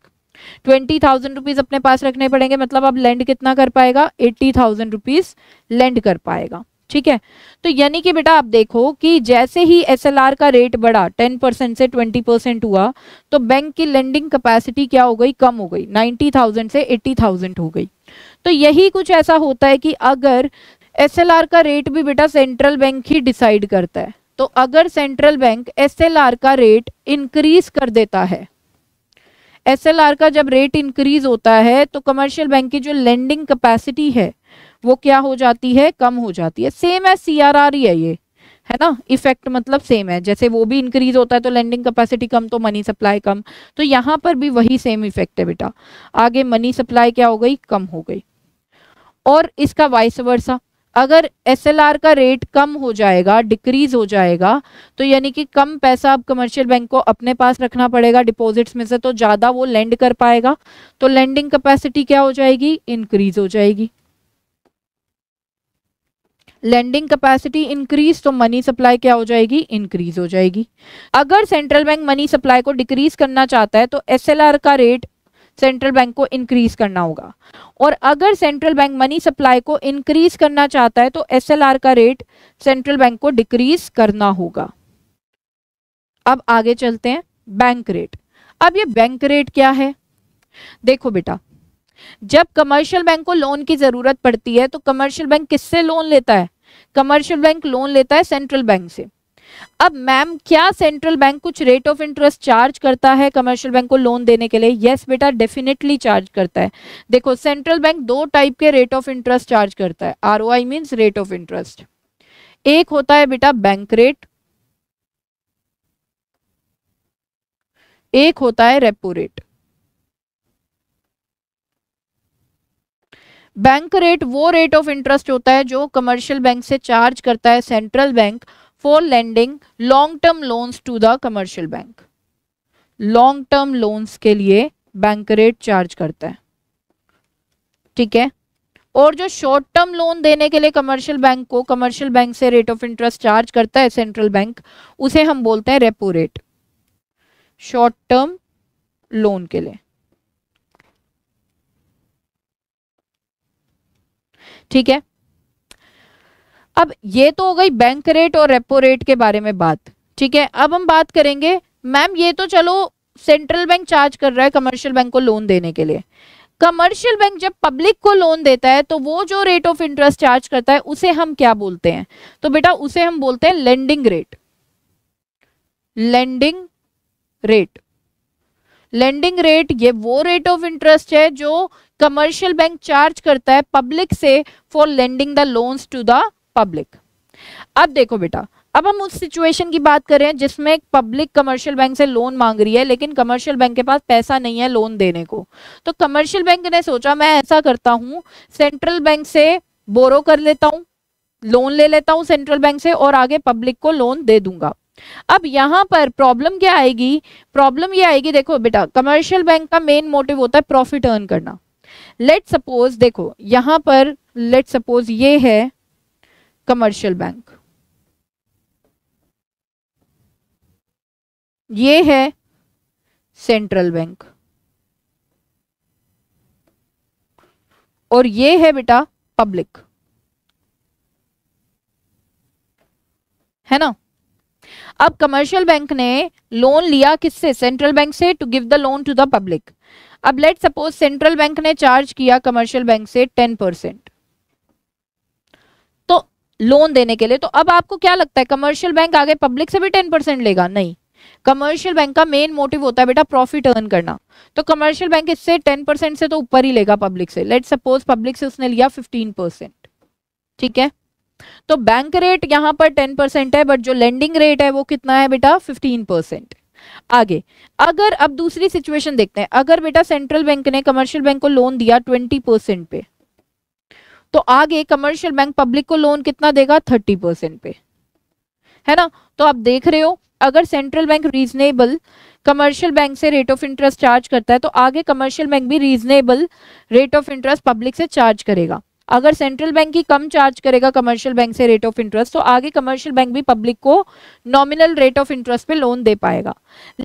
twenty thousand rupees अपने पास रखने पड़ेंगे मतलब अब लैंड कितना कर पाएगा एट्टी थाउजेंड रुपीज़ लैंड कर पाएगा ठीक है तो यानी कि बेटा आप देखो कि जैसे ही एसएलआर का रेट बढ़ा टेन परसेंट से ट्वेंटी परसेंट हुआ तो बैंक की लेंडिंग कैपेसिटी क्या हो गई कम हो गई थाउजेंड से एट्टी थाउजेंड हो गई तो यही कुछ ऐसा होता है कि अगर एसएलआर का रेट भी बेटा सेंट्रल बैंक ही डिसाइड करता है तो अगर सेंट्रल बैंक एस का रेट इंक्रीज कर देता है एस का जब रेट इंक्रीज होता है तो कमर्शियल बैंक की जो लेंडिंग कैपेसिटी है वो क्या हो जाती है कम हो जाती है सेम है सी आर आर ही है ये है ना इफेक्ट मतलब सेम है जैसे वो भी इंक्रीज होता है तो लैंडिंग कैपेसिटी कम तो मनी सप्लाई कम तो यहाँ पर भी वही सेम इफेक्ट है बेटा आगे मनी सप्लाई क्या हो गई कम हो गई और इसका वाइस वर्सा अगर एस का रेट कम हो जाएगा डिक्रीज हो जाएगा तो यानी कि कम पैसा अब कमर्शियल बैंक को अपने पास रखना पड़ेगा डिपॉजिट्स में से तो ज़्यादा वो लैंड कर पाएगा तो लैंडिंग कैपेसिटी क्या हो जाएगी इंक्रीज हो जाएगी लेंडिंग कैपेसिटी इंक्रीज तो मनी सप्लाई क्या हो जाएगी इंक्रीज हो जाएगी अगर सेंट्रल बैंक मनी सप्लाई को डिक्रीज करना चाहता है तो एस का रेट सेंट्रल बैंक को इंक्रीज करना होगा और अगर सेंट्रल बैंक मनी सप्लाई को इंक्रीज करना चाहता है तो एस का रेट सेंट्रल बैंक को डिक्रीज करना होगा अब आगे चलते हैं बैंक रेट अब ये बैंक रेट क्या है देखो बेटा जब कमर्शियल बैंक को लोन की जरूरत पड़ती है तो कमर्शियल बैंक किससे लोन लेता है कमर्शियल बैंक लोन लेता है सेंट्रल बैंक से अब मैम क्या सेंट्रल बैंक कुछ रेट ऑफ इंटरेस्ट चार्ज करता है कमर्शियल बैंक को लोन देने के लिए यस बेटा डेफिनेटली चार्ज करता है देखो सेंट्रल बैंक दो टाइप के रेट ऑफ इंटरेस्ट चार्ज करता है R O rate of interest एक होता है बेटा बैंक रेट एक होता है रेपो रेट बैंक रेट वो रेट ऑफ इंटरेस्ट होता है जो कमर्शियल बैंक से चार्ज करता है central bank for lending long term loans to the commercial bank long term loans के लिए बैंक रेट चार्ज करता है ठीक है और जो शॉर्ट टर्म लोन देने के लिए कमर्शियल बैंक को कमर्शियल बैंक से रेट ऑफ इंटरेस्ट चार्ज करता है सेंट्रल बैंक उसे हम बोलते हैं repo rate short term loan के लिए ठीक है अब ये तो हो गई बैंक रेट और रेपो रेट के बारे में बात ठीक है अब हम बात करेंगे मैम ये तो चलो सेंट्रल बैंक चार्ज कर रहा है कमर्शियल बैंक को लोन देने के लिए कमर्शियल बैंक जब पब्लिक को लोन देता है तो वो जो रेट ऑफ इंटरेस्ट चार्ज करता है उसे हम क्या बोलते हैं तो बेटा उसे हम बोलते हैं lending rate lending rate lending rate ये वो रेट ऑफ इंटरेस्ट है जो कमर्शियल बैंक चार्ज करता है पब्लिक से for lending the loans to the public अब देखो बेटा अब हम उस सिचुएशन की बात कर रहे हैं जिसमें एक पब्लिक कमर्शियल बैंक से लोन मांग रही है लेकिन कमर्शियल बैंक के पास पैसा नहीं है लोन देने को तो कमर्शियल बैंक ने सोचा मैं ऐसा करता हूँ सेंट्रल बैंक से बोरो कर लेता हूँ लोन ले लेता हूँ सेंट्रल बैंक से और आगे पब्लिक को लोन दे दूंगा अब यहाँ पर प्रॉब्लम क्या आएगी प्रॉब्लम ये आएगी देखो बेटा कमर्शियल बैंक का मेन मोटिव होता है प्रॉफिट अर्न करना लेट सपोज देखो यहां पर लेट सपोज ये है कमर्शियल बैंक ये है सेंट्रल बैंक और ये है बेटा पब्लिक है ना अब कमर्शियल बैंक ने लोन लिया किससे सेंट्रल बैंक से to give the loan to the public अब लेट सपोज सेंट्रल बैंक ने चार्ज किया कमर्शियल बैंक से टेन परसेंट तो लोन देने के लिए तो अब आपको क्या लगता है कमर्शियल बैंक आगे पब्लिक से भी टेन परसेंट लेगा नहीं कमर्शियल बैंक का मेन मोटिव होता है बेटा प्रॉफिट अर्न करना तो कमर्शियल बैंक इससे टेन परसेंट से तो ऊपर ही लेगा पब्लिक से लेट सपोज पब्लिक से उसने लिया फिफ्टीन परसेंट ठीक है तो बैंक रेट यहां पर टेन परसेंट है बट जो लेंडिंग रेट है वो कितना है बेटा फिफ्टीन परसेंट आगे अगर अब दूसरी सिचुएशन देखते हैं अगर बेटा सेंट्रल बैंक ने कमर्शियल बैंक को लोन दिया ट्वेंटी परसेंट पे तो आगे कमर्शियल बैंक पब्लिक को लोन कितना देगा थर्टी परसेंट पे है ना तो आप देख रहे हो अगर central bank reasonable commercial bank से रेट ऑफ इंटरेस्ट चार्ज करता है तो आगे कमर्शियल बैंक भी reasonable rate of interest public से चार्ज करेगा अगर सेंट्रल बैंक ही कम चार्ज करेगा कमर्शियल बैंक से रेट ऑफ इंटरेस्ट तो आगे कमर्शियल बैंक भी पब्लिक को नॉमिनल रेट ऑफ इंटरेस्ट पे लोन दे पाएगा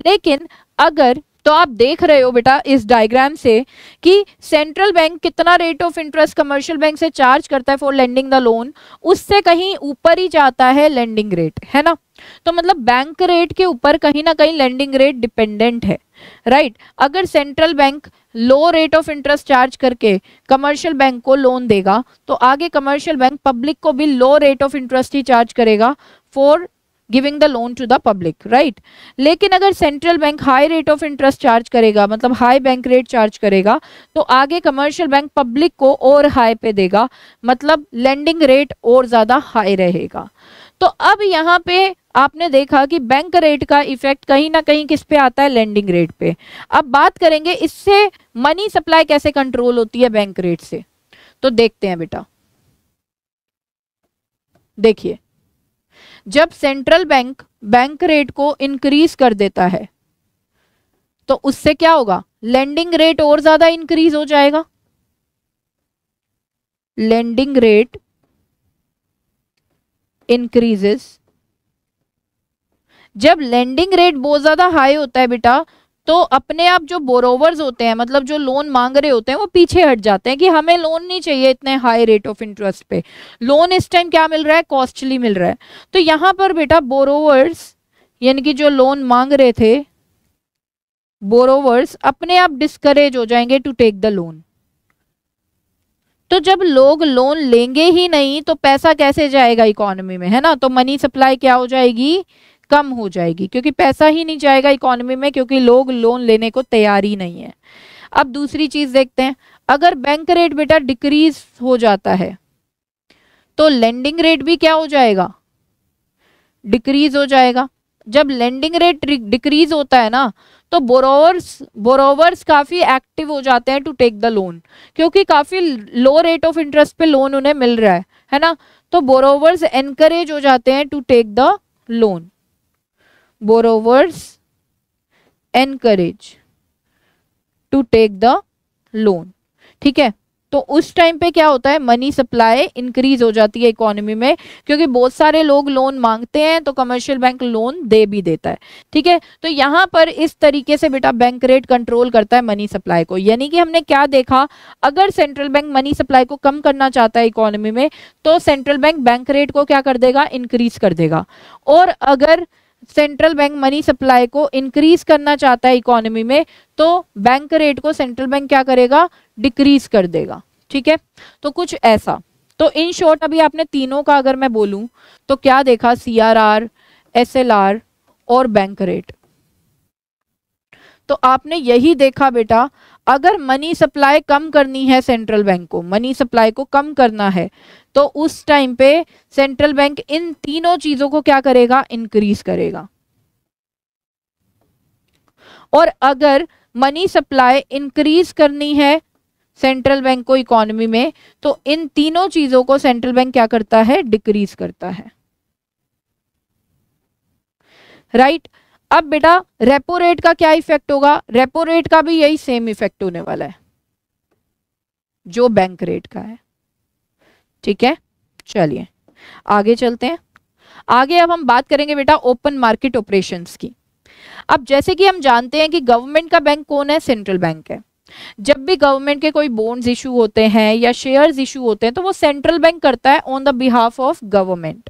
लेकिन अगर तो आप देख रहे हो बेटा इस डायग्राम से कि सेंट्रल बैंक कितना rate of interest commercial bank से चार्ज करता है फॉर लेंडिंग द लोन उससे कहीं ऊपर ही जाता है लेंडिंग रेट है ना तो मतलब बैंक रेट के ऊपर कहीं ना कहीं लेंडिंग रेट डिपेंडेंट है राइट right? अगर central bank low rate of interest charge करके कमर्शियल बैंक को लोन देगा तो आगे कमर्शियल बैंक पब्लिक को भी लो रेट ऑफ इंटरेस्ट ही चार्ज करेगा for giving the loan to the public right लेकिन अगर central bank high rate of interest charge करेगा मतलब हाई बैंक रेट चार्ज करेगा तो आगे कमर्शियल बैंक पब्लिक को और हाई पे देगा मतलब लैंडिंग रेट और ज़्यादा हाई रहेगा तो अब यहाँ पे आपने देखा कि बैंक रेट का इफेक्ट कहीं ना कहीं किस पे आता है लैंडिंग रेट पे अब बात करेंगे इससे मनी सप्लाई कैसे कंट्रोल होती है बैंक रेट से तो देखते हैं बेटा देखिए जब सेंट्रल बैंक बैंक रेट को इंक्रीज कर देता है तो उससे क्या होगा लैंडिंग रेट और ज्यादा इंक्रीज हो जाएगा लैंडिंग रेट इंक्रीजेस जब लेंडिंग रेट बहुत ज़्यादा हाई होता है बेटा तो अपने आप जो बोरोवर्स होते हैं मतलब जो लोन मांग रहे होते हैं वो पीछे हट जाते हैं कि हमें लोन नहीं चाहिए इतने हाई रेट ऑफ इंटरेस्ट पे लोन इस टाइम क्या मिल रहा है कॉस्टली मिल रहा है तो यहाँ पर बेटा बोरोवर्स यानी कि जो लोन मांग रहे थे बोरोवर्स अपने आप डिस्करेज हो जाएंगे टू टेक द लोन तो जब लोग लोन लेंगे ही नहीं तो पैसा कैसे जाएगा इकोनॉमी में है ना तो मनी सप्लाई क्या हो जाएगी कम हो जाएगी क्योंकि पैसा ही नहीं जाएगा इकोनॉमी में क्योंकि लोग लोन लेने को तैयार ही नहीं है अब दूसरी चीज देखते हैं अगर बैंक रेट बेटा डिक्रीज हो जाता है तो लेंडिंग रेट भी क्या हो जाएगा डिक्रीज हो जाएगा जब लेंडिंग रेट डिक्रीज होता है ना तो बोरोवर्स बोरोवर्स काफ़ी एक्टिव हो जाते हैं टू टेक द लोन क्योंकि काफ़ी लो रेट ऑफ इंटरेस्ट पे लोन उन्हें मिल रहा है है ना तो बोरोवर्स एनकरेज हो जाते हैं to take the loan borrowers encourage to take the loan ठीक है तो उस टाइम पे क्या होता है मनी सप्लाई इंक्रीज हो जाती है इकोनॉमी में क्योंकि बहुत सारे लोग लोन मांगते हैं तो कमर्शियल बैंक लोन दे भी देता है ठीक है तो यहाँ पर इस तरीके से बेटा बैंक रेट कंट्रोल करता है मनी सप्लाई को यानी कि हमने क्या देखा अगर सेंट्रल बैंक मनी सप्लाई को कम करना चाहता है इकोनॉमी में तो सेंट्रल बैंक बैंक रेट को क्या कर देगा इंक्रीज कर देगा और अगर सेंट्रल बैंक मनी सप्लाई को इंक्रीज करना चाहता है इकोनॉमी में तो बैंक रेट को सेंट्रल बैंक क्या करेगा डिक्रीज कर देगा ठीक है तो कुछ ऐसा तो इन शॉर्ट अभी आपने तीनों का अगर मैं बोलूं तो क्या देखा C R R S L R और बैंक रेट तो आपने यही देखा बेटा अगर मनी सप्लाई कम करनी है सेंट्रल बैंक को मनी सप्लाई को कम करना है तो उस टाइम पे सेंट्रल बैंक इन तीनों चीजों को क्या करेगा इंक्रीज करेगा और अगर मनी सप्लाई इंक्रीज करनी है सेंट्रल बैंक को इकोनॉमी में तो इन तीनों चीजों को सेंट्रल बैंक क्या करता है डिक्रीज करता है राइट right? अब बेटा रेपो रेट का क्या इफेक्ट होगा रेपो रेट का भी यही सेम इफेक्ट होने वाला है जो बैंक रेट का है ठीक है चलिए आगे चलते हैं आगे अब हम बात करेंगे बेटा ओपन मार्केट ऑपरेशंस की अब जैसे कि हम जानते हैं कि गवर्नमेंट का बैंक कौन है सेंट्रल बैंक है जब भी गवर्नमेंट के कोई बोन्स इशू होते हैं या शेयर्स इशू होते हैं तो वो सेंट्रल बैंक करता है on the behalf of government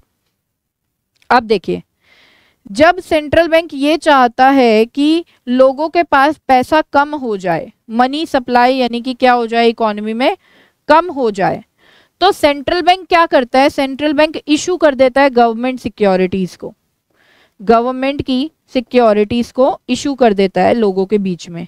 अब देखिए जब सेंट्रल बैंक ये चाहता है कि लोगों के पास पैसा कम हो जाए मनी सप्लाई यानी कि क्या हो जाए इकोनॉमी में कम हो जाए तो सेंट्रल बैंक क्या करता है सेंट्रल बैंक इशू कर देता है गवर्नमेंट सिक्योरिटीज को गवर्नमेंट की सिक्योरिटीज को इशू कर देता है लोगों के बीच में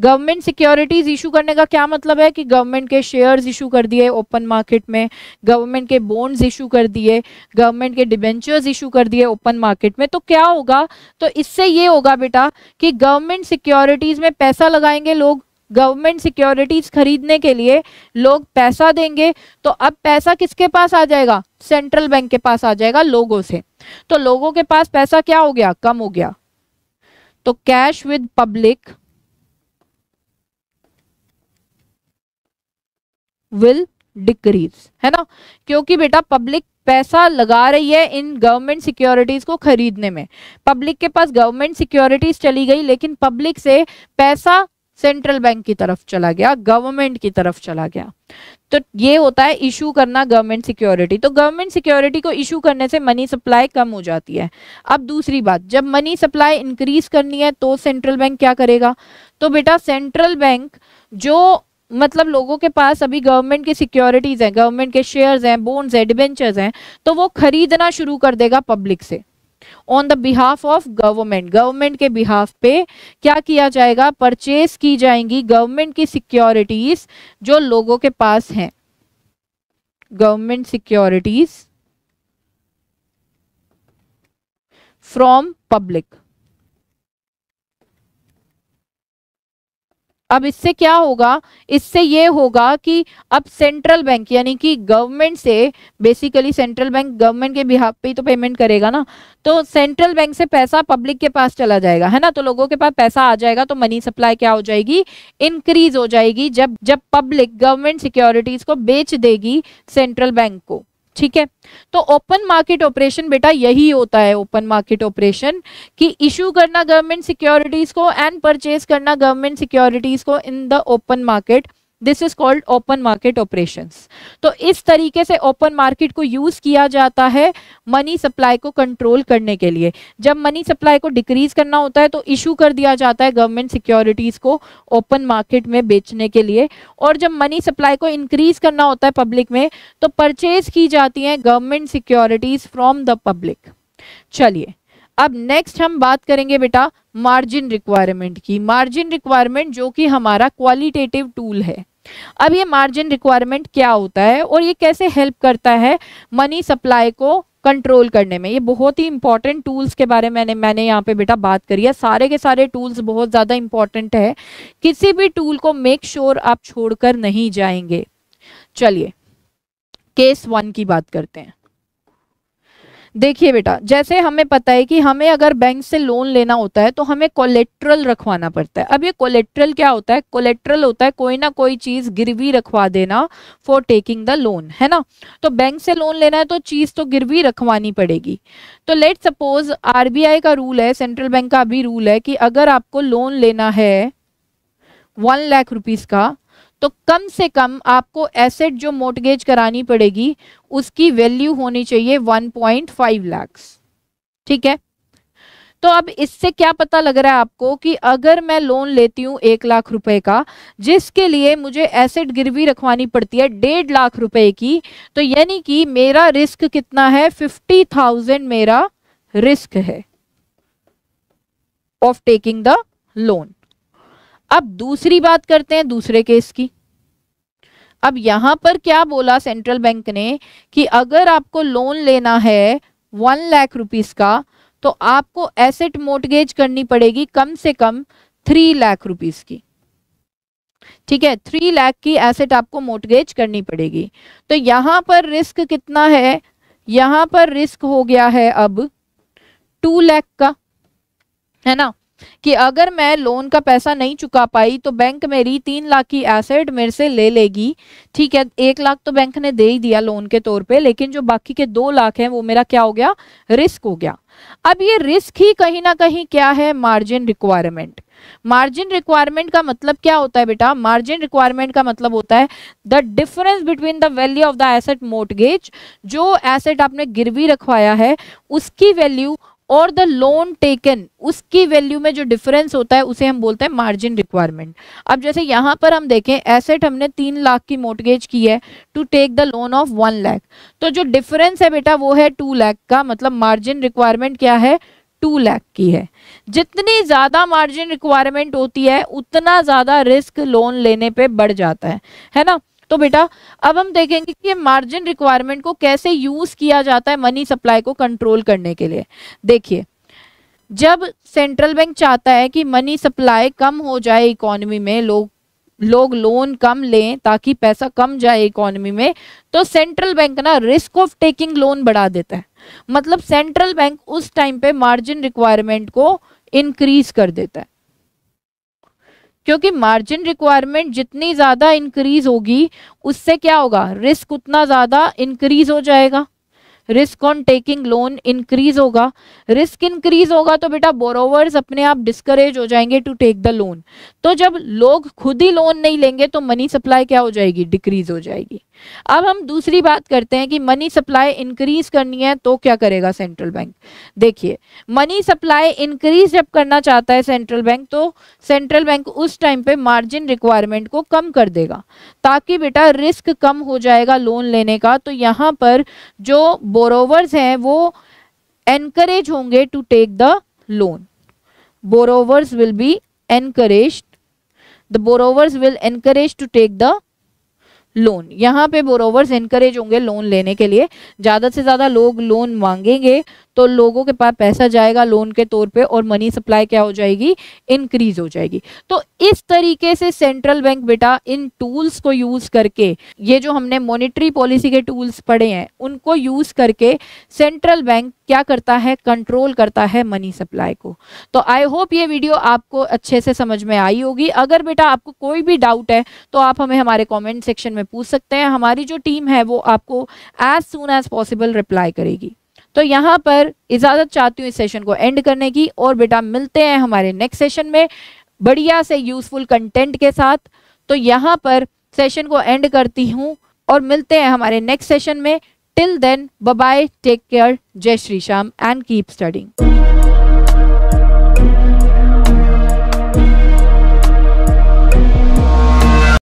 गवर्नमेंट सिक्योरिटीज इशू करने का क्या मतलब है कि गवर्नमेंट के शेयर्स इशू कर दिए ओपन मार्केट में गवर्नमेंट के बॉन्ड्स इशू कर दिए गवर्नमेंट के डिबेंचर्स इशू कर दिए ओपन मार्केट में तो क्या होगा तो इससे ये होगा बेटा कि गवर्नमेंट सिक्योरिटीज में पैसा लगाएंगे लोग गवर्नमेंट सिक्योरिटीज खरीदने के लिए लोग पैसा देंगे तो अब पैसा किसके पास आ जाएगा सेंट्रल बैंक के पास आ जाएगा लोगों से तो लोगों के पास पैसा क्या हो गया कम हो गया तो cash with public will decrease है ना क्योंकि बेटा पब्लिक पैसा लगा रही है इन गवर्नमेंट सिक्योरिटीज को खरीदने में पब्लिक के पास गवर्नमेंट सिक्योरिटीज चली गई लेकिन पब्लिक से पैसा सेंट्रल बैंक की तरफ चला गया गवर्नमेंट की तरफ चला गया तो ये होता है इशू करना गवर्नमेंट सिक्योरिटी तो गवर्नमेंट सिक्योरिटी को इशू करने से मनी सप्लाई कम हो जाती है अब दूसरी बात जब मनी सप्लाई इंक्रीज करनी है तो सेंट्रल बैंक क्या करेगा तो बेटा सेंट्रल बैंक जो मतलब लोगों के पास अभी गवर्नमेंट की सिक्योरिटीज हैं गवर्नमेंट के शेयर्स हैं बोन्स हैं डिबेंचर्स हैं तो वो खरीदना शुरू कर देगा पब्लिक से on the behalf of government government के बिहाफ पे क्या किया जाएगा परचेज की जाएंगी गवर्नमेंट की सिक्योरिटीज जो लोगों के पास हैं गवर्नमेंट सिक्योरिटीज फ्रॉम पब्लिक अब इससे क्या होगा इससे ये होगा कि अब सेंट्रल बैंक यानी कि गवर्नमेंट से बेसिकली सेंट्रल बैंक गवर्नमेंट के बिहाफ पे ही तो पेमेंट करेगा ना तो सेंट्रल बैंक से पैसा पब्लिक के पास चला जाएगा है ना तो लोगों के पास पैसा आ जाएगा तो मनी सप्लाई क्या हो जाएगी इंक्रीज हो जाएगी जब जब पब्लिक गवर्नमेंट सिक्योरिटीज को बेच देगी सेंट्रल बैंक को ठीक है तो ओपन मार्केट ऑपरेशन बेटा यही होता है ओपन मार्केट ऑपरेशन कि इशू करना गवर्नमेंट सिक्योरिटीज को एंड परचेज करना गवर्नमेंट सिक्योरिटीज को in the open market this is called open market operation तो इस तरीके से ओपन मार्केट को यूज किया जाता है मनी सप्लाई को कंट्रोल करने के लिए जब मनी सप्लाई को डिक्रीज करना होता है तो इशू कर दिया जाता है गवर्नमेंट सिक्योरिटीज को ओपन मार्केट में बेचने के लिए और जब मनी सप्लाई को इंक्रीज करना होता है पब्लिक में तो परचेज की जाती है government securities from the public चलिए अब नेक्स्ट हम बात करेंगे बेटा मार्जिन रिक्वायरमेंट की मार्जिन रिक्वायरमेंट जो कि हमारा क्वालिटेटिव टूल है अब ये मार्जिन रिक्वायरमेंट क्या होता है और ये कैसे हेल्प करता है मनी सप्लाई को कंट्रोल करने में ये बहुत ही इंपॉर्टेंट टूल्स के बारे में मैंने मैंने यहाँ पे बेटा बात करी है सारे के सारे टूल्स बहुत ज़्यादा इंपॉर्टेंट है किसी भी टूल को मेक श्योर sure आप छोड़कर नहीं जाएंगे चलिए केस वन की बात करते हैं देखिए बेटा जैसे हमें पता है कि हमें अगर बैंक से लोन लेना होता है तो हमें कोलेट्रल रखवाना पड़ता है अब ये कोलेट्रल क्या होता है कोलेट्रल होता है कोई ना कोई चीज गिरवी रखवा देना फॉर टेकिंग द लोन है ना तो बैंक से लोन लेना है तो चीज तो गिरवी रखवानी पड़ेगी तो लेट सपोज आरबीआई का रूल है सेंट्रल बैंक का भी रूल है कि अगर आपको लोन लेना है वन लाख रुपीज का तो कम से कम आपको एसेट जो मोटगेज करानी पड़ेगी उसकी वैल्यू होनी चाहिए 1.5 लैक्स ठीक है तो अब इससे क्या पता लग रहा है आपको कि अगर मैं लोन लेती हूँ एक लाख रुपए का जिसके लिए मुझे एसेट गिरवी रखवानी पड़ती है डेढ़ लाख रुपए की तो यानी कि मेरा रिस्क कितना है फिफ्टी थाउजेंड मेरा रिस्क है ऑफ टेकिंग द लोन अब दूसरी बात करते हैं दूसरे केस की अब यहां पर क्या बोला सेंट्रल बैंक ने कि अगर आपको लोन लेना है वन लाख रुपीस का तो आपको एसेट मोटगेज करनी पड़ेगी कम से कम थ्री लाख रुपीस की ठीक है थ्री लाख की एसेट आपको मोटगेज करनी पड़ेगी तो यहां पर रिस्क कितना है यहां पर रिस्क हो गया है अब टू लाख का है ना कि अगर मैं लोन का पैसा नहीं चुका पाई तो बैंक मेरी तीन लाख की एसेट मेरे से ले लेगी ठीक है एक लाख तो बैंक ने दे ही दिया लोन के तौर पे लेकिन जो बाकी के दो लाख हैं वो मेरा क्या हो गया रिस्क हो गया अब ये रिस्क ही कहीं ना कहीं क्या है मार्जिन रिक्वायरमेंट मार्जिन रिक्वायरमेंट का मतलब क्या होता है बेटा मार्जिन रिक्वायरमेंट का मतलब होता है the difference between the value of the asset mortgage जो एसेट आपने गिरवी रखवाया है उसकी वैल्यू और द लोन टेकन उसकी वैल्यू में जो डिफरेंस होता है उसे हम बोलते हैं मार्जिन रिक्वायरमेंट अब जैसे यहाँ पर हम देखें एसेट हमने तीन लाख की मोटगेज की है to take the loan of one lakh तो जो डिफरेंस है बेटा वो है टू लाख का मतलब मार्जिन रिक्वायरमेंट क्या है टू लाख की है जितनी ज़्यादा मार्जिन रिक्वायरमेंट होती है उतना ज़्यादा रिस्क लोन लेने पर बढ़ जाता है है ना तो बेटा अब हम देखेंगे कि ये मार्जिन रिक्वायरमेंट को कैसे यूज किया जाता है मनी सप्लाई को कंट्रोल करने के लिए देखिए जब सेंट्रल बैंक चाहता है कि मनी सप्लाई कम हो जाए इकोनॉमी में लोग लोग लोन कम लें ताकि पैसा कम जाए इकोनॉमी में तो सेंट्रल बैंक ना रिस्क ऑफ टेकिंग लोन बढ़ा देता है मतलब सेंट्रल बैंक उस टाइम पे मार्जिन रिक्वायरमेंट को इंक्रीज कर देता है क्योंकि मार्जिन रिक्वायरमेंट जितनी ज़्यादा इंक्रीज होगी उससे क्या होगा रिस्क उतना ज़्यादा इंक्रीज हो जाएगा risk on taking loan increase होगा रिस्क इंक्रीज होगा तो बेटा बोरोवर्स अपने आप डिस्करेज हो जाएंगे टू टेक द लोन तो जब लोग खुद ही लोन नहीं लेंगे तो मनी सप्लाई क्या हो जाएगी डिक्रीज हो जाएगी अब हम दूसरी बात करते हैं कि मनी सप्लाई इंक्रीज करनी है तो क्या करेगा सेंट्रल बैंक देखिए मनी सप्लाई इंक्रीज जब करना चाहता है सेंट्रल बैंक तो सेंट्रल बैंक उस टाइम पे मार्जिन रिक्वायरमेंट को कम कर देगा ताकि बेटा रिस्क कम हो जाएगा लोन लेने का तो यहाँ पर जो बोरोवर्स हैं वो एनकरेज होंगे to take the loan borrowers will be encourage the borrowers will encourage to take the loan यहाँ पे बोरोवर्स इनकरेज होंगे लोन लेने के लिए ज्यादा से ज्यादा लोग लोन मांगेंगे तो लोगों के पास पैसा जाएगा लोन के तौर पे और मनी सप्लाई क्या हो जाएगी इंक्रीज हो जाएगी तो इस तरीके से सेंट्रल बैंक बेटा इन टूल्स को यूज करके ये जो हमने मॉनिटरी पॉलिसी के टूल्स पढ़े हैं उनको यूज करके सेंट्रल बैंक क्या करता है कंट्रोल करता है मनी सप्लाई को तो आई होप ये वीडियो आपको अच्छे से समझ में आई होगी अगर बेटा आपको कोई भी डाउट है तो आप हमें हमारे कमेंट सेक्शन में पूछ सकते हैं हमारी जो टीम है वो आपको as soon as possible reply करेगी तो यहाँ पर इजाज़त चाहती हूँ इस सेशन को एंड करने की और बेटा मिलते हैं हमारे नेक्स्ट सेशन में बढ़िया से यूज़फुल कंटेंट के साथ तो यहाँ पर सेशन को एंड करती हूँ और मिलते हैं हमारे नेक्स्ट सेशन में till then bye take care जय Shri Shyam and keep studying